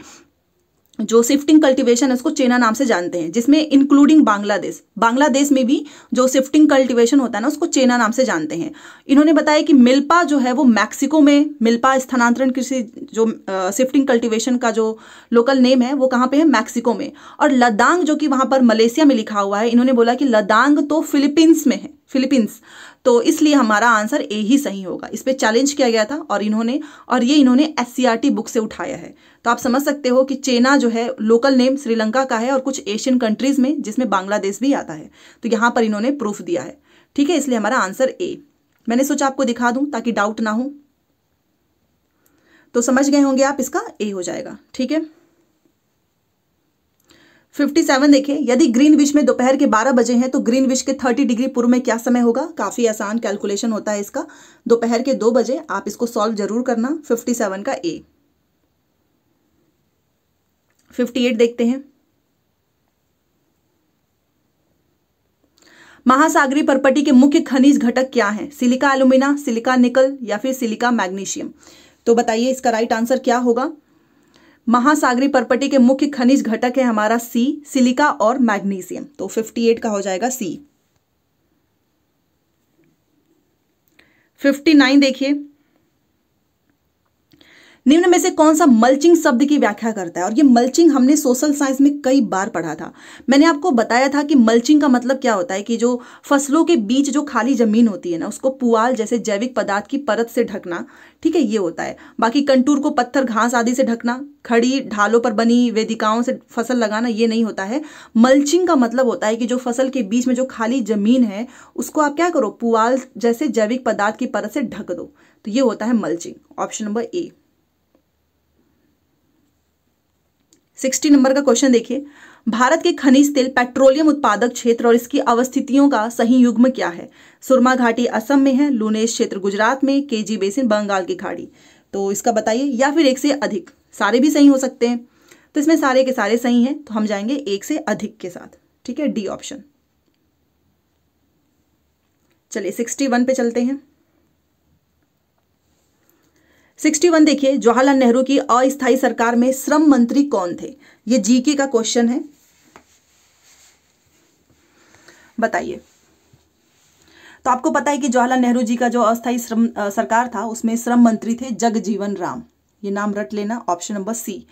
जो शिफ्टिंग कल्टीवेशन है उसको चेना नाम से जानते हैं जिसमें इंक्लूडिंग बांग्लादेश बांग्लादेश में भी जो शिफ्टिंग कल्टीवेशन होता है ना उसको चेना नाम से जानते हैं इन्होंने बताया कि मिल्पा जो है वो मैक्सिको में मिल्पा स्थानांतरण कृषि जो शिफ्टिंग कल्टीवेशन का जो लोकल नेम है वो कहाँ पे है मैक्सिको में और लद्दांग जो कि वहाँ पर मलेशिया में लिखा हुआ है इन्होंने बोला कि लद्दांग तो फिलीपींस में है फिलीपींस तो इसलिए हमारा आंसर ए ही सही होगा इस पर चैलेंज किया गया था और इन्होंने और ये इन्होंने एस बुक से उठाया है तो आप समझ सकते हो कि चेना जो है लोकल नेम श्रीलंका का है और कुछ एशियन कंट्रीज में जिसमें बांग्लादेश भी आता है तो यहाँ पर इन्होंने प्रूफ दिया है ठीक है इसलिए हमारा आंसर ए मैंने सोचा आपको दिखा दूं ताकि डाउट ना हो तो समझ गए होंगे आप इसका ए हो जाएगा ठीक है 57 देखें यदि ग्रीन विश में दोपहर के 12 बजे हैं तो ग्रीन विश के 30 डिग्री पूर्व में क्या समय होगा काफ़ी आसान कैलकुलेशन होता है इसका दोपहर के 2 बजे आप इसको सॉल्व जरूर करना 57 का ए 58 देखते हैं महासागरी परपटी के मुख्य खनिज घटक क्या हैं सिलिका एलुमिना सिलिका निकल या फिर सिलिका मैग्नीशियम तो बताइए इसका राइट आंसर क्या होगा महासागरी परपटी के मुख्य खनिज घटक है हमारा सी सिलिका और मैग्नीशियम तो 58 का हो जाएगा सी 59 देखिए निम्न में से कौन सा मल्चिंग शब्द की व्याख्या करता है और ये मल्चिंग हमने सोशल साइंस में कई बार पढ़ा था मैंने आपको बताया था कि मल्चिंग का मतलब क्या होता है कि जो फसलों के बीच जो खाली जमीन होती है ना उसको पुआल जैसे जैविक पदार्थ की परत से ढकना ठीक है ये होता है बाकी कंटूर को पत्थर घास आदि से ढकना खड़ी ढालों पर बनी वेदिकाओं से फसल लगाना ये नहीं होता है मल्चिंग का मतलब होता है कि जो फसल के बीच में जो खाली जमीन है उसको आप क्या करो पुआल जैसे जैविक पदार्थ की परत से ढक दो तो ये होता है mulching option number A sixty number का क्वेश्चन देखिए भारत के खनिज तेल पेट्रोलियम उत्पादक क्षेत्र और इसकी अवस्थितियों का सही युग्म क्या है सुरमा घाटी असम में है लुनेश क्षेत्र गुजरात में केजी बेसिन बंगाल की खाड़ी तो इसका बताइए या फिर एक से अधिक सारे भी सही हो सकते हैं तो इसमें सारे के सारे सही हैं तो हम जाएंगे एक से अधिक के साथ ठीक है डी ऑप्शन चलिए सिक्सटी वन पे चलते हैं 61 देखिए जवाहरलाल नेहरू की अस्थायी सरकार में श्रम मंत्री कौन थे ये जीके का क्वेश्चन है बताइए तो आपको पता है कि जवाहरलाल नेहरू जी का जो अस्थायी श्रम सरकार था उसमें श्रम मंत्री थे जगजीवन राम ये नाम रट लेना ऑप्शन नंबर सी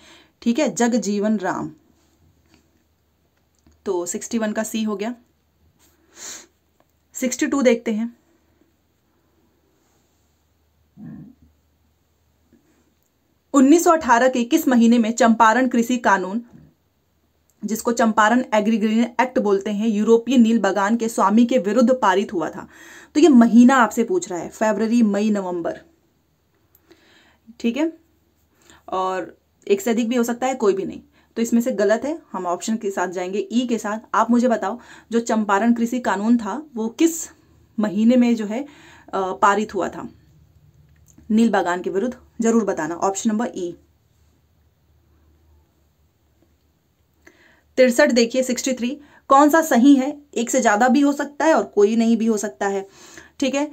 ठीक है जगजीवन राम तो 61 का सी हो गया 62 देखते हैं 1918 के किस महीने में चंपारण कृषि कानून जिसको चंपारण एग्रीग्रीन एक्ट बोलते हैं यूरोपीय नील बगान के स्वामी के विरुद्ध पारित हुआ था तो ये महीना आपसे पूछ रहा है फेबररी मई नवंबर ठीक है और एक से अधिक भी हो सकता है कोई भी नहीं तो इसमें से गलत है हम ऑप्शन के साथ जाएंगे ई के साथ आप मुझे बताओ जो चंपारण कृषि कानून था वो किस महीने में जो है पारित हुआ था नील बागान के विरुद्ध जरूर बताना ऑप्शन नंबर ई e. तिरसठ देखिए सिक्सटी थ्री कौन सा सही है एक से ज़्यादा भी हो सकता है और कोई नहीं भी हो सकता है ठीक है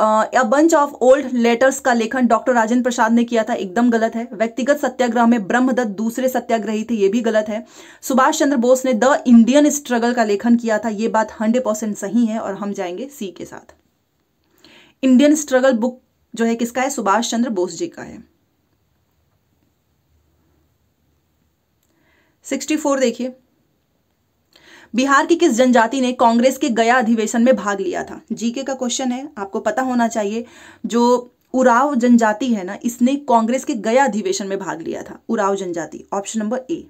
a bunch of old letters का लेखन डॉक्टर राजेंद्र प्रसाद ने किया था एकदम गलत है व्यक्तिगत सत्याग्रह में ब्रह्मदत्त दूसरे सत्याग्रही थे ये भी गलत है सुभाष चंद्र बोस ने द इंडियन स्ट्रगल का लेखन किया था ये बात हंड्रेड परसेंट सही है और हम जाएंगे सी के साथ इंडियन स्ट्रगल बुक जो है किसका है सुभाष चंद्र बोस जी का है सिक्सटी फोर देखिए बिहार की किस जनजाति ने कांग्रेस के गया अधिवेशन में भाग लिया था जीके का क्वेश्चन है आपको पता होना चाहिए जो उराव जनजाति है ना इसने कांग्रेस के गया अधिवेशन में भाग लिया था उराव जनजाति option number A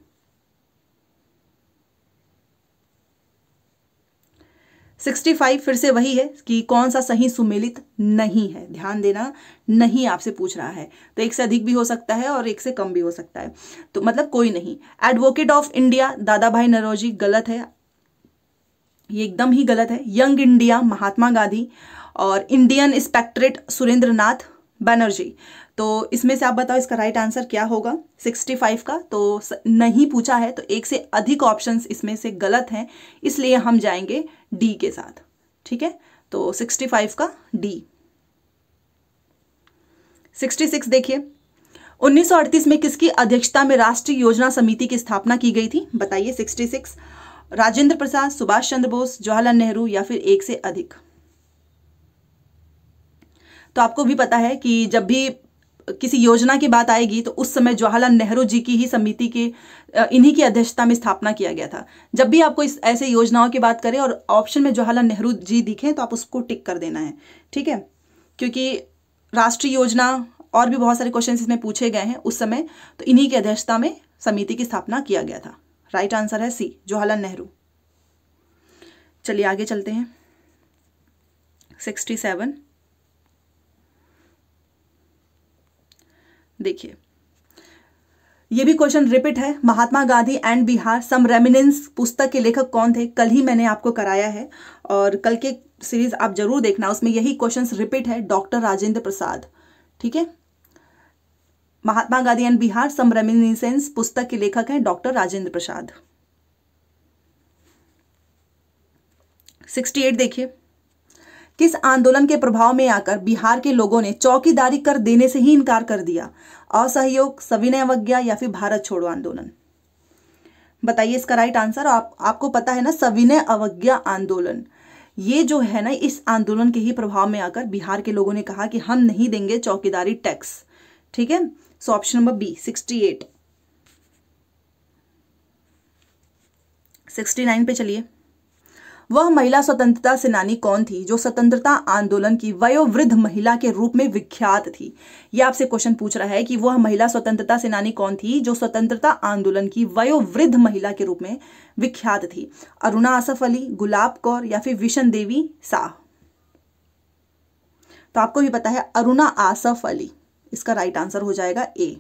sixty five फिर से वही है कि कौन सा सही सुमेलित नहीं है ध्यान देना नहीं आपसे पूछ रहा है तो एक से अधिक भी हो सकता है और एक से कम भी हो सकता है तो मतलब कोई नहीं एडवोकेट ऑफ इंडिया दादा भाई नरोजी गलत है ये एकदम ही गलत है यंग इंडिया महात्मा गांधी और इंडियन इंस्पेक्टरेट सुरेंद्र नाथ बनर्जी तो इसमें से आप बताओ इसका राइट आंसर क्या होगा 65 का तो नहीं पूछा है तो एक से अधिक ऑप्शंस इसमें से गलत हैं इसलिए हम जाएंगे डी के साथ ठीक है तो सिक्सटी फाइव का डी सिक्सटी सिक्स देखिए 1938 में किसकी अध्यक्षता में राष्ट्रीय योजना समिति की स्थापना की गई थी बताइए 66 राजेंद्र प्रसाद सुभाष चंद्र बोस जवाहरलाल नेहरू या फिर एक से अधिक तो आपको भी पता है कि जब भी किसी योजना की बात आएगी तो उस समय जवाहरलाल नेहरू जी की ही समिति के इन्हीं की अध्यक्षता में स्थापना किया गया था जब भी आपको इस ऐसे योजनाओं की बात करें और ऑप्शन में जवाहरलाल नेहरू जी दिखें तो आप उसको टिक कर देना है ठीक है क्योंकि राष्ट्रीय योजना और भी बहुत सारे क्वेश्चन इसमें पूछे गए हैं उस समय तो इन्हीं की अध्यक्षता में समिति की स्थापना किया गया था राइट आंसर है सी जवाहरलाल नेहरू चलिए आगे चलते हैं सिक्सटी सेवन देखिए ये भी क्वेश्चन रिपीट है Mahatma Gandhi and Bihar some reminiscences पुस्तक के लेखक कौन थे कल ही मैंने आपको कराया है और कल के सीरीज आप जरूर देखना उसमें यही क्वेश्चन रिपीट है डॉक्टर राजेंद्र प्रसाद ठीक है Mahatma Gandhi and Bihar some reminiscences पुस्तक के लेखक हैं डॉक्टर राजेंद्र प्रसाद 68 देखिए किस आंदोलन के प्रभाव में आकर बिहार के लोगों ने चौकीदारी कर देने से ही इनकार कर दिया असहयोग सविनय अवज्ञा या फिर भारत छोड़ो आंदोलन बताइए इसका राइट आंसर आप आपको पता है ना सविनय अवज्ञा आंदोलन ये जो है ना इस आंदोलन के ही प्रभाव में आकर बिहार के लोगों ने कहा कि हम नहीं देंगे चौकीदारी टैक्स ठीक है so option number B sixty eight sixty nine पे चलिए वह महिला स्वतंत्रता सेनानी कौन थी जो स्वतंत्रता आंदोलन की वयोवृद्ध महिला के रूप में विख्यात थी यह आपसे क्वेश्चन पूछ रहा है कि वह महिला स्वतंत्रता सेनानी कौन थी जो स्वतंत्रता आंदोलन की वयोवृद्ध महिला के रूप में विख्यात थी अरुणा आसफ अली गुलाब कौर या फिर विशन देवी शाह तो आपको भी पता है अरुणा आसफ अली इसका राइट आंसर हो जाएगा ए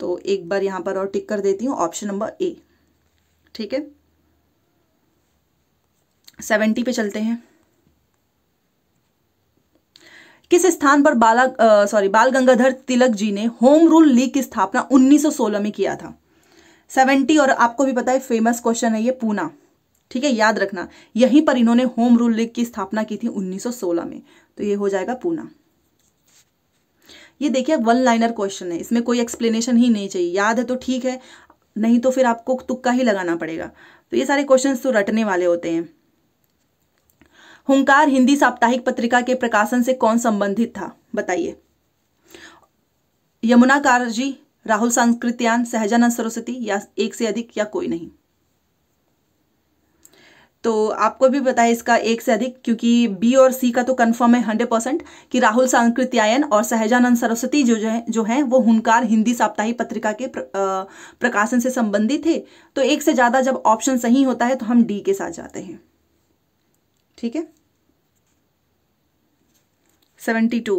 तो एक बार यहां पर और टिक कर देती हूँ ऑप्शन नंबर ए ठीक है सेवेंटी पे चलते हैं किस स्थान पर बाला सॉरी बाल गंगाधर तिलक जी ने होम रूल लीग की स्थापना 1916 में किया था 70 और आपको भी पता है फेमस क्वेश्चन है ये पूना ठीक है याद रखना यहीं पर इन्होंने होम रूल लीग की स्थापना की थी 1916 में तो ये हो जाएगा पूना ये देखिए वन लाइनर क्वेश्चन है इसमें कोई एक्सप्लेनेशन ही नहीं चाहिए याद है तो ठीक है नहीं तो फिर आपको तुक्का ही लगाना पड़ेगा तो ये सारे क्वेश्चन तो रटने वाले होते हैं हुंकार हिंदी साप्ताहिक पत्रिका के प्रकाशन से कौन संबंधित था बताइए यमुना कार जी राहुल सांस्कृत्यान सहजानंद सरस्वती या एक से अधिक या कोई नहीं तो आपको भी बताया इसका एक से अधिक क्योंकि बी और सी का तो कंफर्म है हंड्रेड परसेंट कि राहुल सांकृत्यायन और सहजानंद सरस्वती जो है जो हैं वो हुनकार हिंदी साप्ताहिक पत्रिका के प्रकाशन से संबंधित थे तो एक से ज़्यादा जब ऑप्शन सही होता है तो हम डी के साथ जाते हैं ठीक है सेवेंटी टू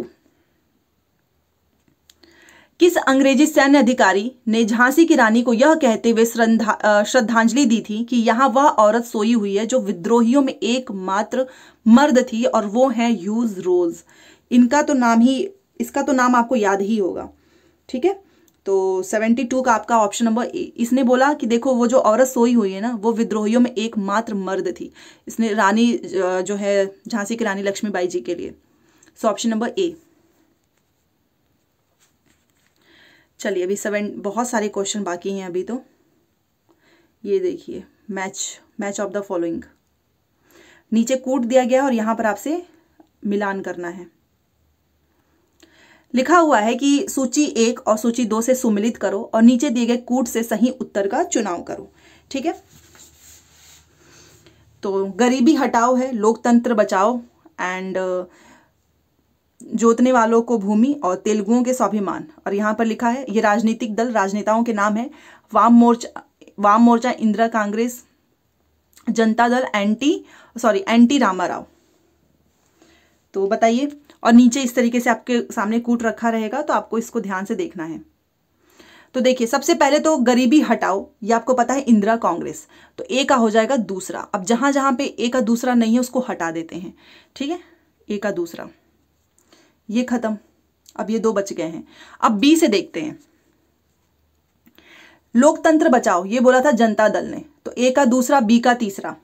किस अंग्रेजी सैन्य अधिकारी ने झांसी की रानी को यह कहते हुए श्रद्धांजलि दी थी कि यहां वह औरत सोई हुई है जो विद्रोहियों में एकमात्र मर्द थी और वो है यूज रोज इनका तो नाम ही इसका तो नाम आपको याद ही होगा ठीक है तो 72 का आपका ऑप्शन नंबर इसने बोला कि देखो वो जो औरत सोई हुई है ना वो विद्रोहियों में एकमात्र मर्द थी इसने रानी जो है झांसी की रानी लक्ष्मीबाई जी के लिए सो ऑप्शन नंबर ए चलिए अभी सेवन बहुत सारे क्वेश्चन बाकी हैं अभी तो ये देखिए match match of the following नीचे कूट दिया गया है और यहाँ पर आपसे मिलान करना है लिखा हुआ है कि सूची एक और सूची दो से सुमिलित करो और नीचे दिए गए कूट से सही उत्तर का चुनाव करो ठीक है तो गरीबी हटाओ है लोकतंत्र बचाओ एंड uh, जोतने वालों को भूमि और तेलुगुओं के स्वाभिमान और यहाँ पर लिखा है ये राजनीतिक दल राजनेताओं के नाम है वाम मोर्चा वाम मोर्चा Indira Congress Janata Dal NT sorry NT Rama Rao तो बताइए और नीचे इस तरीके से आपके सामने कूट रखा रहेगा तो आपको इसको ध्यान से देखना है तो देखिए सबसे पहले तो गरीबी हटाओ ये आपको पता है इंदिरा कांग्रेस तो ए का हो जाएगा दूसरा अब जहां जहां पे ए का दूसरा नहीं है उसको हटा देते हैं ठीक है ए का दूसरा ये खत्म अब ये दो बच गए हैं अब बी से देखते हैं लोकतंत्र बचाओ ये बोला था जनता दल ने तो ए का दूसरा बी का तीसरा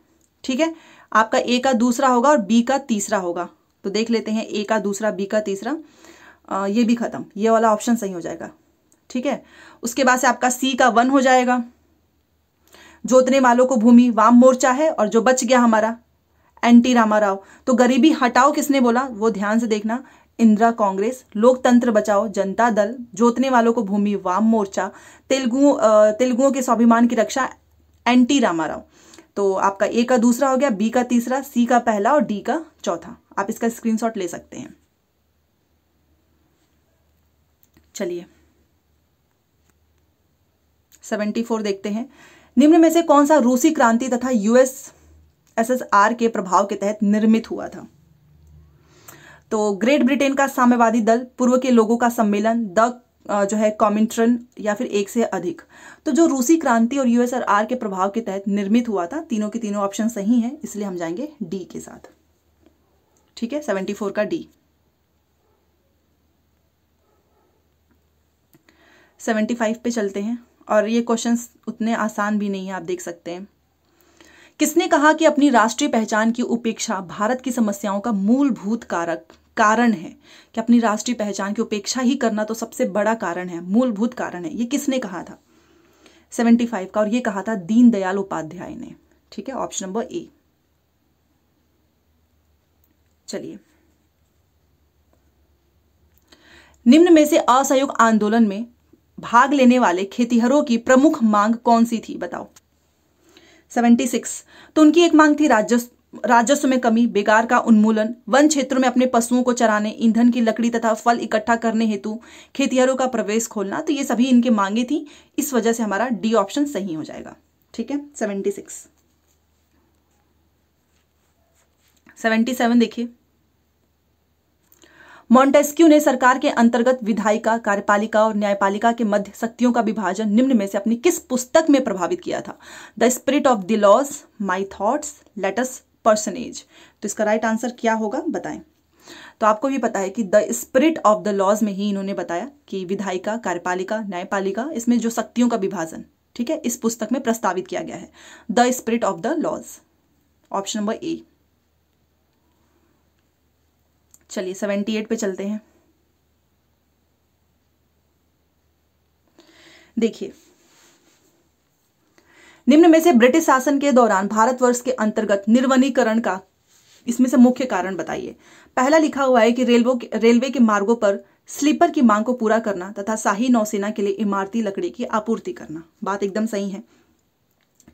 ठीक है आपका ए का दूसरा होगा और बी का तीसरा होगा तो देख लेते हैं ए का दूसरा बी का तीसरा आ, ये भी खत्म ये वाला ऑप्शन सही हो जाएगा ठीक है उसके बाद से आपका सी का वन हो जाएगा जोतने वालों को भूमि वाम मोर्चा है और जो बच गया हमारा एंटी रामा राव तो गरीबी हटाओ किसने बोला वो ध्यान से देखना इंदिरा कांग्रेस लोकतंत्र बचाओ जनता दल जोतने वालों को भूमि वाम मोर्चा तेलुगुओं तेलुगुओं के स्वाभिमान की रक्षा एंटी रामाराव तो आपका ए का दूसरा हो गया बी का तीसरा सी का पहला और डी का चौथा आप इसका स्क्रीनशॉट ले सकते हैं चलिए सेवेंटी फोर देखते हैं निम्न में से कौन सा रूसी क्रांति तथा यूएस एसएसआर के प्रभाव के तहत निर्मित हुआ था तो ग्रेट ब्रिटेन का साम्यवादी दल पूर्व के लोगों का सम्मेलन द जो है कॉमिंट्रन या फिर एक से अधिक तो जो रूसी क्रांति और यूएसआरआर के प्रभाव के तहत निर्मित हुआ था तीनों के तीनों ऑप्शन सही हैं इसलिए हम जाएंगे डी के साथ ठीक है सेवेंटी फोर का डी सेवेंटी फाइव पे चलते हैं और ये क्वेश्चंस उतने आसान भी नहीं है आप देख सकते हैं किसने कहा कि अपनी राष्ट्रीय पहचान की उपेक्षा भारत की समस्याओं का मूलभूत कारक कारण है कि अपनी राष्ट्रीय पहचान की उपेक्षा ही करना तो सबसे बड़ा कारण है मूलभूत कारण है ये किसने कहा था 75 का और ये कहा था दीनदयाल उपाध्याय ने ठीक है ऑप्शन नंबर ए चलिए निम्न में से असहयोग आंदोलन में भाग लेने वाले खेतीहरों की प्रमुख मांग कौन सी थी बताओ सेवेंटी सिक्स तो उनकी एक मांग थी राजस्व राजस्व में कमी बेगार का उन्मूलन वन क्षेत्रों में अपने पशुओं को चराने ईंधन की लकड़ी तथा फल इकट्ठा करने हेतु खेतियारों का प्रवेश खोलना तो ये सभी इनकी मांगे थी इस वजह से हमारा डी ऑप्शन सही हो जाएगा ठीक है सेवेंटी सिक्स सेवेंटी सेवन देखिए मॉन्टेस्क्यू ने सरकार के अंतर्गत विधायिका कार्यपालिका और न्यायपालिका के मध्य शक्तियों का विभाजन निम्न में से अपनी किस पुस्तक में प्रभावित किया था the spirit of the laws my thoughts lettres persanes तो इसका राइट आंसर क्या होगा बताएं तो आपको भी पता है कि the spirit of the laws में ही इन्होंने बताया कि विधायिका कार्यपालिका न्यायपालिका इसमें जो शक्तियों का विभाजन ठीक है इस पुस्तक में प्रस्तावित किया गया है the spirit of the laws option number A चलिए सेवेंटी एट पे चलते हैं देखिए निम्न में से ब्रिटिश शासन के दौरान भारतवर्ष के अंतर्गत निर्वनीकरण का इसमें से मुख्य कारण बताइए पहला लिखा हुआ है कि रेलवे रेलवे के मार्गों पर स्लीपर की मांग को पूरा करना तथा शाही नौसेना के लिए इमारती लकड़ी की आपूर्ति करना बात एकदम सही है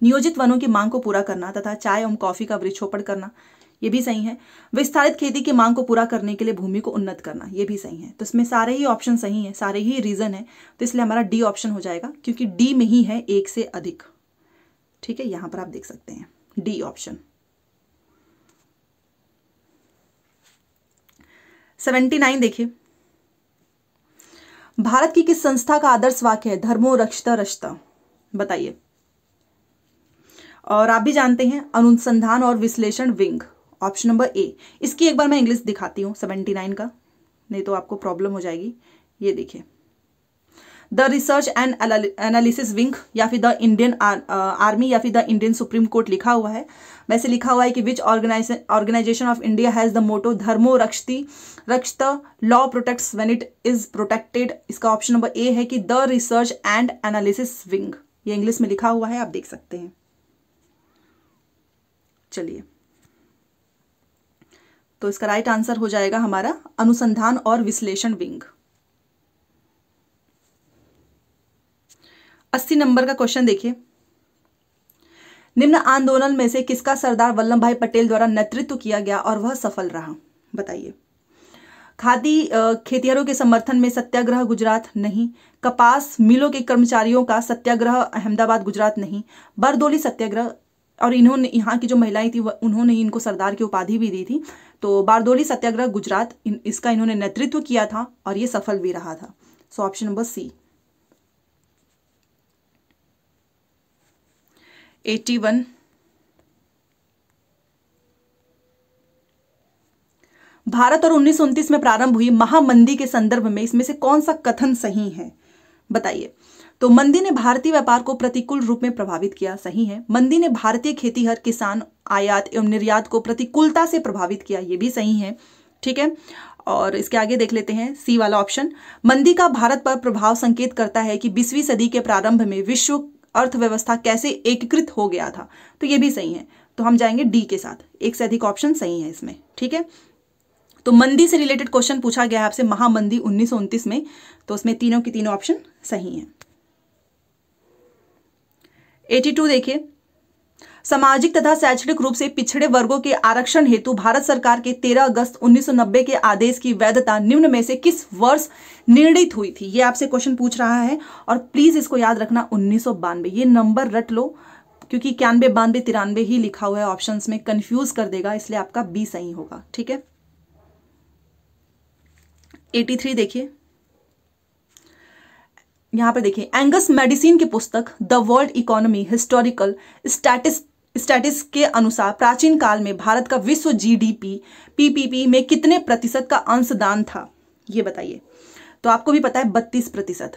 नियोजित वनों की मांग को पूरा करना तथा चाय एवं कॉफी का वृक्षोपण करना ये भी सही है विस्तारित खेती की मांग को पूरा करने के लिए भूमि को उन्नत करना ये भी सही है तो इसमें सारे ही ऑप्शन सही हैं सारे ही रीज़न है तो इसलिए हमारा डी ऑप्शन हो जाएगा क्योंकि डी में ही है एक से अधिक ठीक है यहां पर आप देख सकते हैं डी ऑप्शन सेवेंटी नाइन देखिए भारत की किस संस्था का आदर्श वाक्य है धर्मो रक्षता रक्षता बताइए और आप भी जानते हैं अनुसंधान और विश्लेषण विंग ऑप्शन नंबर ए इसकी एक बार मैं इंग्लिश दिखाती हूँ सेवेंटी नाइन का नहीं तो आपको प्रॉब्लम हो जाएगी ये देखिए the research and analysis wing या फिर द इंडियन आर्मी या फिर द इंडियन सुप्रीम कोर्ट लिखा हुआ है वैसे लिखा हुआ है कि which organization of India has the motto धर्मो रक्षती रक्षत law protects when it is protected इसका ऑप्शन नंबर ए है कि the research and analysis wing ये इंग्लिश में लिखा हुआ है आप देख सकते हैं चलिए तो इसका राइट आंसर हो जाएगा हमारा अनुसंधान और विश्लेषण विंग अस्सी नंबर का क्वेश्चन देखिए निम्न आंदोलन में से किसका सरदार वल्लभ भाई पटेल द्वारा नेतृत्व किया गया और वह सफल रहा बताइए खादी खेतिहरों के समर्थन में सत्याग्रह गुजरात नहीं कपास मिलों के कर्मचारियों का सत्याग्रह अहमदाबाद गुजरात नहीं बरदोली सत्याग्रह और इन्होंने यहाँ की जो महिलाएं थी उन्होंने इनको सरदार की उपाधि भी दी थी तो बारदोली सत्याग्रह गुजरात इन, इसका इन्होंने नेतृत्व किया था और ये सफल भी रहा था so option number C 81 Bharat और उन्नीस में प्रारंभ हुई महामंदी के संदर्भ में इसमें से कौन सा कथन सही है बताइए तो मंदी ने भारतीय व्यापार को प्रतिकूल रूप में प्रभावित किया सही है मंदी ने भारतीय खेती हर किसान आयात एवं निर्यात को प्रतिकूलता से प्रभावित किया ये भी सही है ठीक है और इसके आगे देख लेते हैं सी वाला ऑप्शन मंदी का भारत पर प्रभाव संकेत करता है कि बीसवीं सदी के प्रारंभ में विश्व अर्थव्यवस्था कैसे एकीकृत हो गया था तो ये भी सही है तो हम जाएंगे डी के साथ एक से अधिक ऑप्शन सही है इसमें ठीक है तो मंदी से रिलेटेड क्वेश्चन पूछा गया है आपसे महामंदी उन्नीस में तो उसमें तीनों की तीनों ऑप्शन सही हैं 82 देखिए सामाजिक तथा शैक्षणिक रूप से पिछड़े वर्गों के आरक्षण हेतु भारत सरकार के 13 अगस्त 1990 के आदेश की वैधता निम्न में से किस वर्ष निर्णित हुई थी ये आपसे क्वेश्चन पूछ रहा है और प्लीज इसको याद रखना उन्नीस ये नंबर रट लो क्योंकि इक्यानबे बानबे तिरानवे ही लिखा हुआ है ऑप्शन में कंफ्यूज कर देगा इसलिए आपका बी सही होगा ठीक है 83 देखिए यहाँ पर देखिए एंगस मेडिसिन की पुस्तक the world economy historical statistics statistics के अनुसार प्राचीन काल में भारत का विश्व जीडीपी पीपीपी में कितने प्रतिशत का अंशदान था ये बताइए तो आपको भी पता है बत्तीस प्रतिशत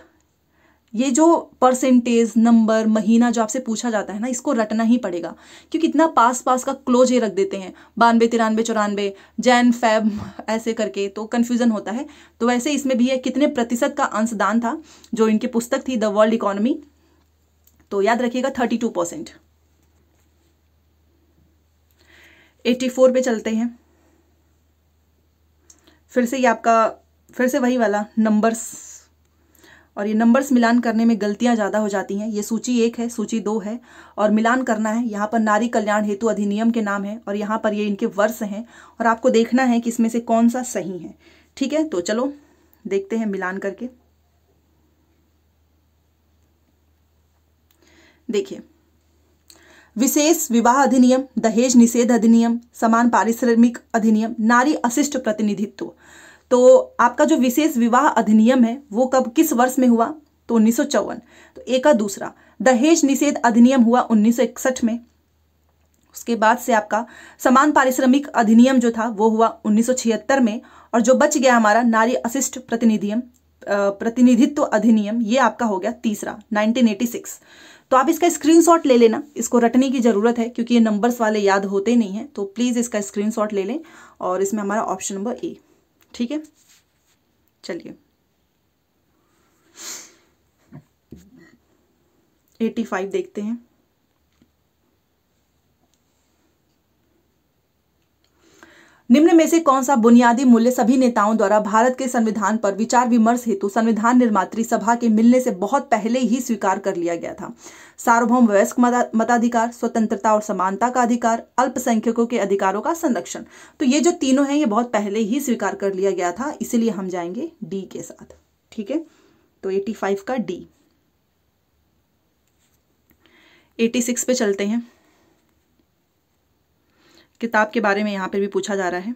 ये जो परसेंटेज नंबर महीना जो आपसे पूछा जाता है ना इसको रटना ही पड़ेगा क्योंकि इतना पास पास का क्लोज ये रख देते हैं बानवे तिरानवे चौरानवे जैन फैब ऐसे करके तो कन्फ्यूज़न होता है तो वैसे इसमें भी है कितने प्रतिशत का अंशदान था जो इनकी पुस्तक थी द वर्ल्ड इकोनॉमी तो याद रखिएगा thirty two percent eighty four पे चलते हैं फिर से ये आपका फिर से वही वाला नंबर्स और ये नंबर्स मिलान करने में गलतियां ज़्यादा हो जाती हैं ये सूची एक है सूची दो है और मिलान करना है यहाँ पर नारी कल्याण हेतु अधिनियम के नाम है और यहाँ पर ये इनके वर्ष हैं और आपको देखना है कि इसमें से कौन सा सही है ठीक है तो चलो देखते हैं मिलान करके देखिए विशेष विवाह अधिनियम दहेज निषेध अधिनियम समान पारिश्रमिक अधिनियम नारी अशिष्ट प्रतिनिधित्व तो आपका जो विशेष विवाह अधिनियम है वो कब किस वर्ष में हुआ तो उन्नीस तो एक दूसरा दहेज निषेध अधिनियम हुआ उन्नीस में उसके बाद से आपका समान पारिश्रमिक अधिनियम जो था वो हुआ उन्नीस में और जो बच गया हमारा नारी असिस्ट प्रतिनिधियम प्रतिनिधित्व अधिनियम ये आपका हो गया तीसरा 1986 तो आप इसका स्क्रीनशॉट ले लेना इसको रटने की ज़रूरत है क्योंकि ये नंबर्स वाले याद होते नहीं हैं तो प्लीज़ इसका स्क्रीनशॉट ले लें और इसमें हमारा ऑप्शन नंबर ए ठीक है चलिए एटी फाइव देखते हैं निम्न में से कौन सा बुनियादी मूल्य सभी नेताओं द्वारा भारत के संविधान पर विचार विमर्श हेतु संविधान निर्मात्री सभा के मिलने से बहुत पहले ही स्वीकार कर लिया गया था सार्वभौम वयस्क मताधिकार स्वतंत्रता और समानता का अधिकार अल्पसंख्यकों के अधिकारों का संरक्षण तो ये जो तीनों है ये बहुत पहले ही स्वीकार कर लिया गया था इसीलिए हम जाएंगे डी के साथ ठीक है तो एटी का डी एटी पे चलते हैं किताब के बारे में यहां पर भी पूछा जा रहा है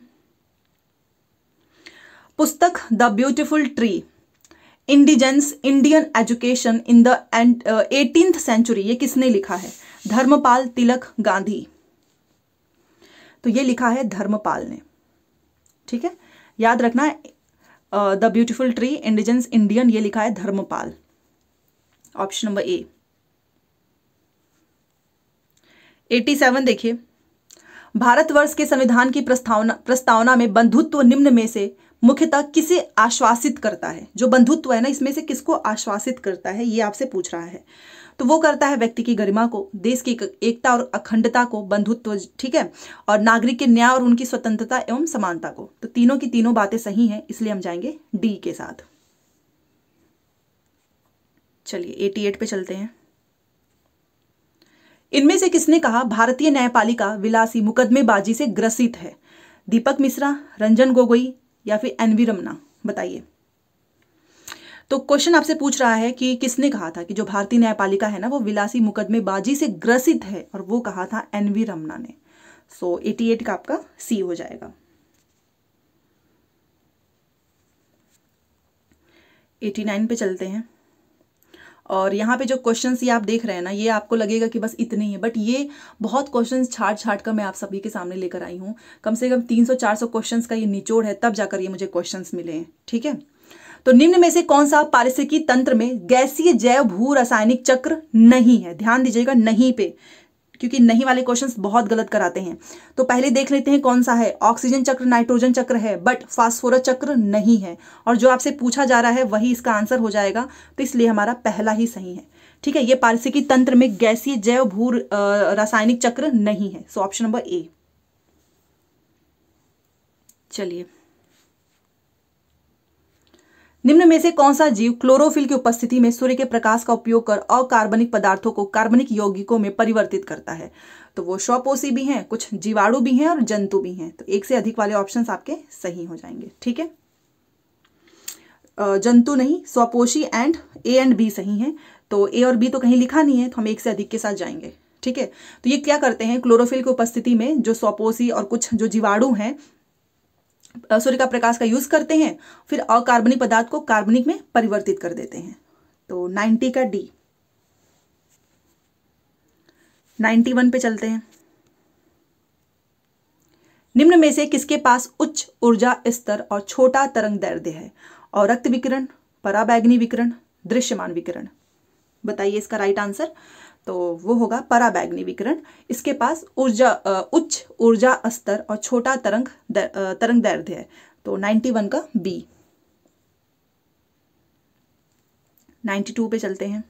पुस्तक the beautiful tree indigenous Indian education in the eighteen century ये किसने लिखा है धर्मपाल तिलक गांधी तो ये लिखा है धर्मपाल ने ठीक है याद रखना the beautiful tree indigenous Indian ये लिखा है Dharampal option number A eighty seven देखिए भारतवर्ष के संविधान की प्रस्तावना प्रस्तावना में बंधुत्व निम्न में से मुख्यतः किसे आश्वासित करता है जो बंधुत्व है ना इसमें से किसको आश्वासित करता है ये आपसे पूछ रहा है तो वो करता है व्यक्ति की गरिमा को देश की एकता और अखंडता को बंधुत्व ठीक है और नागरिक के न्याय और उनकी स्वतंत्रता एवं समानता को तो तीनों की तीनों बातें सही हैं इसलिए हम जाएंगे डी के साथ चलिए एटी एट पे चलते हैं इनमें से किसने कहा भारतीय न्यायपालिका विलासी मुकदमेबाजी से ग्रसित है दीपक मिश्रा रंजन गोगोई या फिर एनवी रमना बताइए तो क्वेश्चन आपसे पूछ रहा है कि किसने कहा था कि जो भारतीय न्यायपालिका है ना वो विलासी मुकदमेबाजी से ग्रसित है और वो कहा था एनवी रमना ने सो so, 88 का आपका सी हो जाएगा 89 पे चलते हैं और यहाँ पे जो क्वेश्चंस ये आप देख रहे हैं ना ये आपको लगेगा कि बस इतने ही है बट ये बहुत क्वेश्चंस छाट छाट कर मैं आप सभी के सामने लेकर आई हूँ कम से कम 300-400 क्वेश्चंस का ये निचोड़ है तब जाकर ये मुझे क्वेश्चंस मिले हैं ठीक है तो निम्न में से कौन सा पारिस्थिकी तंत्र में गैसीय जैव भू रासायनिक चक्र नहीं है ध्यान दीजिएगा नहीं पे क्योंकि नहीं वाले क्वेश्चन बहुत गलत कराते हैं तो पहले देख लेते हैं कौन सा है ऑक्सीजन चक्र नाइट्रोजन चक्र है बट फास्फोरस चक्र नहीं है और जो आपसे पूछा जा रहा है वही इसका आंसर हो जाएगा तो इसलिए हमारा पहला ही सही है ठीक है ये पारसिकी तंत्र में गैसीय जैव भू रासायनिक चक्र नहीं है सो ऑप्शन नंबर ए चलिए निम्न में से कौन सा जीव क्लोरोफिल की उपस्थिति में सूर्य के प्रकाश का उपयोग कर अकार्बनिक पदार्थों को कार्बनिक यौगिकों में परिवर्तित करता है तो वो शोपोसी भी हैं कुछ जीवाणु भी हैं और जंतु भी हैं तो एक से अधिक वाले ऑप्शंस आपके सही हो जाएंगे ठीक है जंतु नहीं स्वपोषी एंड ए एंड बी सही हैं तो ए और बी तो कहीं लिखा नहीं है तो हम एक से अधिक के साथ जाएंगे ठीक है तो ये क्या करते हैं क्लोरोफिल की उपस्थिति में जो स्वपोषी और कुछ जो जीवाणु हैं सूर्य का प्रकाश का यूज करते हैं फिर अकार्बनिक पदार्थ को कार्बनिक में परिवर्तित कर देते हैं तो 90 का डी 91 पे चलते हैं निम्न में से किसके पास उच्च ऊर्जा स्तर और छोटा तरंग दैर्ध्य है और रक्त विकिरण पराबैग्नि विकिरण दृश्यमान विकिरण बताइए इसका राइट आंसर तो वो होगा पराबैग्नी विकिरण इसके पास ऊर्जा उच्च ऊर्जा स्तर और छोटा तरंग तरंग दैर्ध्य है तो 91 का बी 92 पे चलते हैं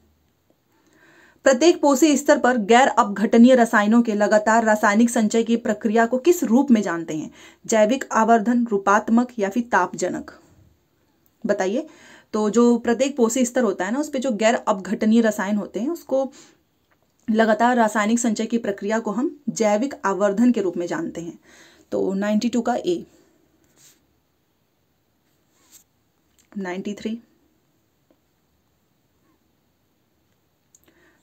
प्रत्येक पोषी स्तर पर गैर अपघटनीय रसायनों के लगातार रासायनिक संचय की प्रक्रिया को किस रूप में जानते हैं जैविक आवर्धन रूपात्मक या फिर तापजनक बताइए तो जो प्रत्येक पोषी स्तर होता है ना उस पर जो गैर अपघटनीय रसायन होते हैं उसको लगातार रासायनिक संचय की प्रक्रिया को हम जैविक आवर्धन के रूप में जानते हैं तो 92 का ए 93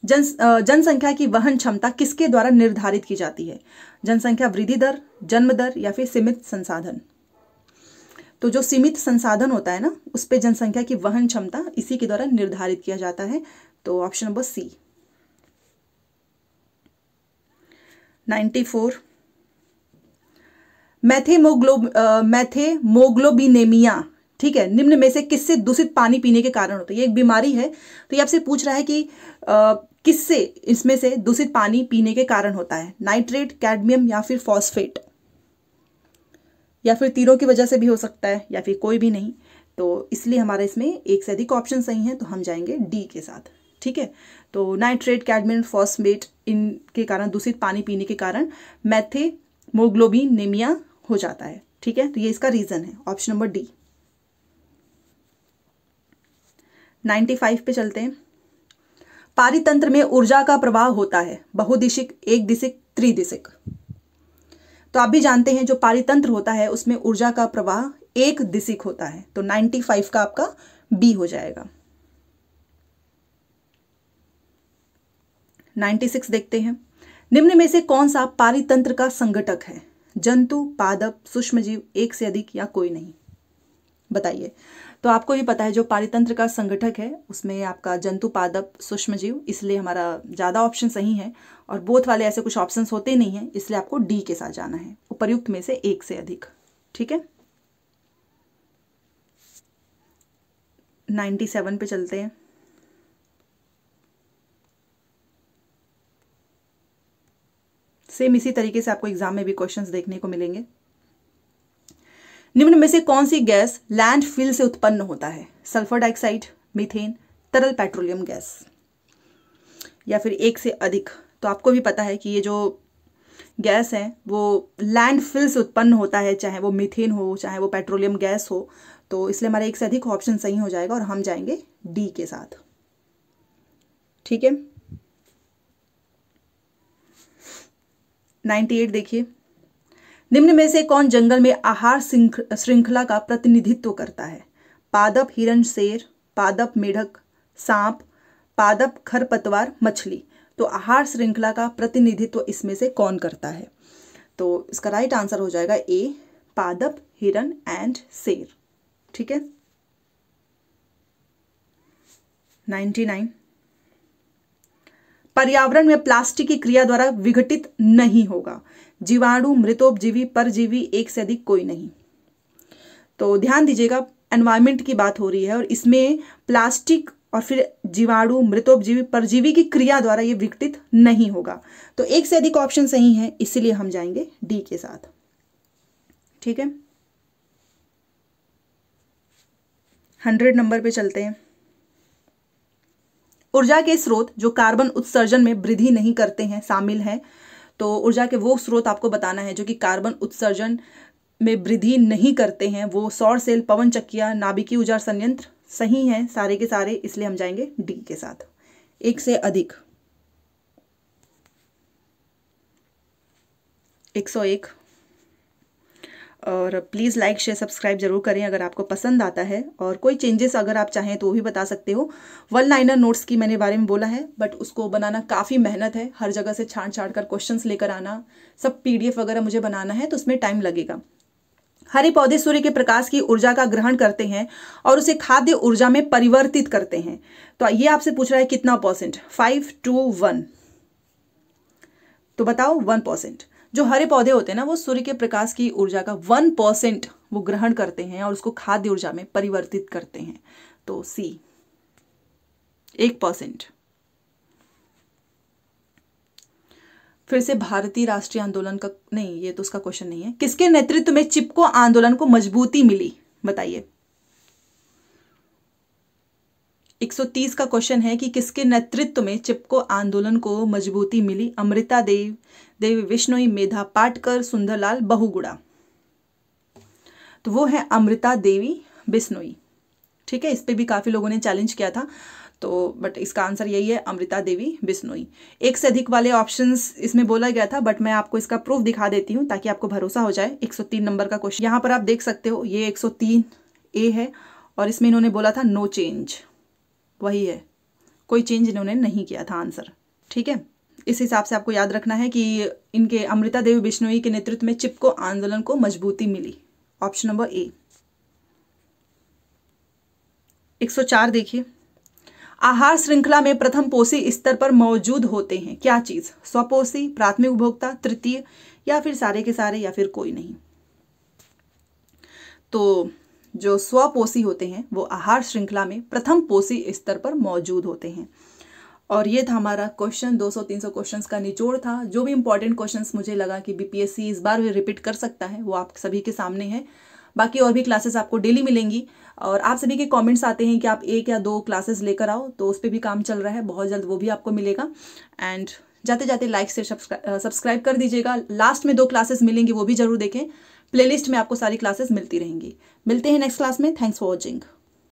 जन जनसंख्या की वहन क्षमता किसके द्वारा निर्धारित की जाती है जनसंख्या वृद्धि दर जन्म दर या फिर सीमित संसाधन तो जो सीमित संसाधन होता है ना उस पर जनसंख्या की वहन क्षमता इसी के द्वारा निर्धारित किया जाता है तो ऑप्शन नंबर सी 94 फोर मैथेमोग्लो मैथेमोग्लोबिनेमिया ठीक है निम्न में से किससे दूषित पानी पीने के कारण होता है ये एक बीमारी है तो ये आपसे पूछ रहा है कि किससे इसमें से दूषित पानी पीने के कारण होता है नाइट्रेट कैडमियम या फिर फॉस्फेट या फिर तीरों की वजह से भी हो सकता है या फिर कोई भी नहीं तो इसलिए हमारे इसमें एक से अधिक ऑप्शन सही है तो हम जाएंगे डी के साथ ठीक है तो नाइट्रेट कैडमियम फॉस्मेट इनके कारण दूषित पानी पीने के कारण मैथेमोग्लोबिन नेमिया हो जाता है ठीक है तो ये इसका रीजन है ऑप्शन नंबर डी 95 फाइव पे चलते हैं पारितंत्र में ऊर्जा का प्रवाह होता है बहुदिशिक एक दिशिक त्रिदिशिक तो आप भी जानते हैं जो पारितंत्र होता है उसमें ऊर्जा का प्रवाह एक दिशिक होता है तो 95 का आपका बी हो जाएगा 96 देखते हैं निम्न में से कौन सा पारितंत्र का संगठक है जंतु पादप सूक्ष्मजीव एक से अधिक या कोई नहीं बताइए तो आपको ये पता है जो पारितंत्र का संगठक है उसमें आपका जंतु पादप सूक्ष्मजीव इसलिए हमारा ज़्यादा ऑप्शन सही है और बोथ वाले ऐसे कुछ ऑप्शन होते नहीं है इसलिए आपको डी के साथ जाना है उपर्युक्त में से एक से अधिक ठीक है नाइन्टी सेवन पे चलते हैं सेम इसी तरीके से आपको एग्जाम में भी क्वेश्चन देखने को मिलेंगे निम्न में से कौन सी गैस लैंड फिल से उत्पन्न होता है सल्फर डाइऑक्साइड मिथेन तरल पेट्रोलियम गैस या फिर एक से अधिक तो आपको भी पता है कि ये जो गैस है वो लैंड फिल से उत्पन्न होता है चाहे वो मिथेन हो चाहे वो पेट्रोलियम गैस हो तो इसलिए हमारा एक से अधिक ऑप्शन सही हो जाएगा और हम जाएंगे डी के साथ ठीक है 98 देखिए निम्न में से कौन जंगल में आहार श्रृंखला का प्रतिनिधित्व करता है पादप हिरण शेर पादप मेढक सांप पादप खरपतवार मछली तो आहार श्रृंखला का प्रतिनिधित्व इसमें से कौन करता है तो इसका राइट आंसर हो जाएगा ए पादप हिरण एंड शेर ठीक है नाइन्टी नाइन पर्यावरण में प्लास्टिक की क्रिया द्वारा विघटित नहीं होगा जीवाणु मृतोपजीवी परजीवी एक से अधिक कोई नहीं तो ध्यान दीजिएगा एनवायरमेंट की बात हो रही है और इसमें प्लास्टिक और फिर जीवाणु मृतोपजीवी परजीवी की क्रिया द्वारा ये विघटित नहीं होगा तो एक से अधिक ऑप्शन सही है इसीलिए हम जाएंगे डी के साथ ठीक है हंड्रेड नंबर पे चलते हैं ऊर्जा के स्रोत जो कार्बन उत्सर्जन में वृद्धि नहीं करते हैं शामिल हैं तो ऊर्जा के वो स्रोत आपको बताना है जो कि कार्बन उत्सर्जन में वृद्धि नहीं करते हैं वो सौर सेल पवन चक्किया नाभिकीय ऊर्जा संयंत्र सही हैं सारे के सारे इसलिए हम जाएंगे डी के साथ एक से अधिक एक सौ एक और प्लीज़ लाइक शेयर सब्सक्राइब जरूर करें अगर आपको पसंद आता है और कोई चेंजेस अगर आप चाहें तो वो भी बता सकते हो वन लाइनर नोट्स की मैंने बारे में बोला है बट उसको बनाना काफ़ी मेहनत है हर जगह से छाड़ छाड़ कर क्वेश्चन लेकर आना सब पी वगैरह मुझे बनाना है तो उसमें टाइम लगेगा हरे पौधे सूर्य के प्रकाश की ऊर्जा का ग्रहण करते हैं और उसे खाद्य ऊर्जा में परिवर्तित करते हैं तो ये आपसे पूछ रहा है कितना परसेंट फाइव टू वन तो बताओ वन परसेंट जो हरे पौधे होते हैं ना वो सूर्य के प्रकाश की ऊर्जा का वन परसेंट वो ग्रहण करते हैं और उसको खाद्य ऊर्जा में परिवर्तित करते हैं तो सी एक परसेंट फिर से भारतीय राष्ट्रीय आंदोलन का नहीं ये तो उसका क्वेश्चन नहीं है किसके नेतृत्व में चिपको आंदोलन को मजबूती मिली बताइए 130 का क्वेश्चन है कि किसके नेतृत्व में चिपको आंदोलन को मजबूती मिली अमृता देव देवी विष्णोई मेधा पाटकर सुंदरलाल बहुगुड़ा तो वो है अमृता देवी बिस्नोई ठीक है इस पर भी काफ़ी लोगों ने चैलेंज किया था तो बट इसका आंसर यही है अमृता देवी बिस्नोई एक से अधिक वाले ऑप्शंस इसमें बोला गया था बट मैं आपको इसका प्रूफ दिखा देती हूँ ताकि आपको भरोसा हो जाए 103 नंबर का क्वेश्चन यहाँ पर आप देख सकते हो ये 103 ए है और इसमें इन्होंने बोला था नो चेंज वही है कोई चेंज इन्होंने नहीं किया था आंसर ठीक है इस हिसाब से आपको याद रखना है कि इनके अमृता देवी बिश्नोई के नेतृत्व में चिपको आंदोलन को मजबूती मिली ऑप्शन नंबर ए 104 देखिए आहार श्रृंखला में प्रथम पोषी स्तर पर मौजूद होते हैं क्या चीज स्वपोषी प्राथमिक उपभोक्ता तृतीय या फिर सारे के सारे या फिर कोई नहीं तो जो स्वपोषी होते हैं वो आहार श्रृंखला में प्रथम पोषी स्तर पर मौजूद होते हैं और ये था हमारा क्वेश्चन 200-300 क्वेश्चंस का निचोड़ था जो भी इंपॉर्टेंट क्वेश्चंस मुझे लगा कि बीपीएससी इस बार भी रिपीट कर सकता है वो आप सभी के सामने है बाकी और भी क्लासेस आपको डेली मिलेंगी और आप सभी के कमेंट्स आते हैं कि आप एक या दो क्लासेस लेकर आओ तो उस पर भी काम चल रहा है बहुत जल्द वो भी आपको मिलेगा एंड जाते जाते लाइक से सब्सक्राइब कर दीजिएगा लास्ट में दो क्लासेस मिलेंगी वो भी जरूर देखें प्लेलिस्ट में आपको सारी क्लासेस मिलती रहेंगी मिलते हैं नेक्स्ट क्लास में थैंक्स फॉर वॉचिंग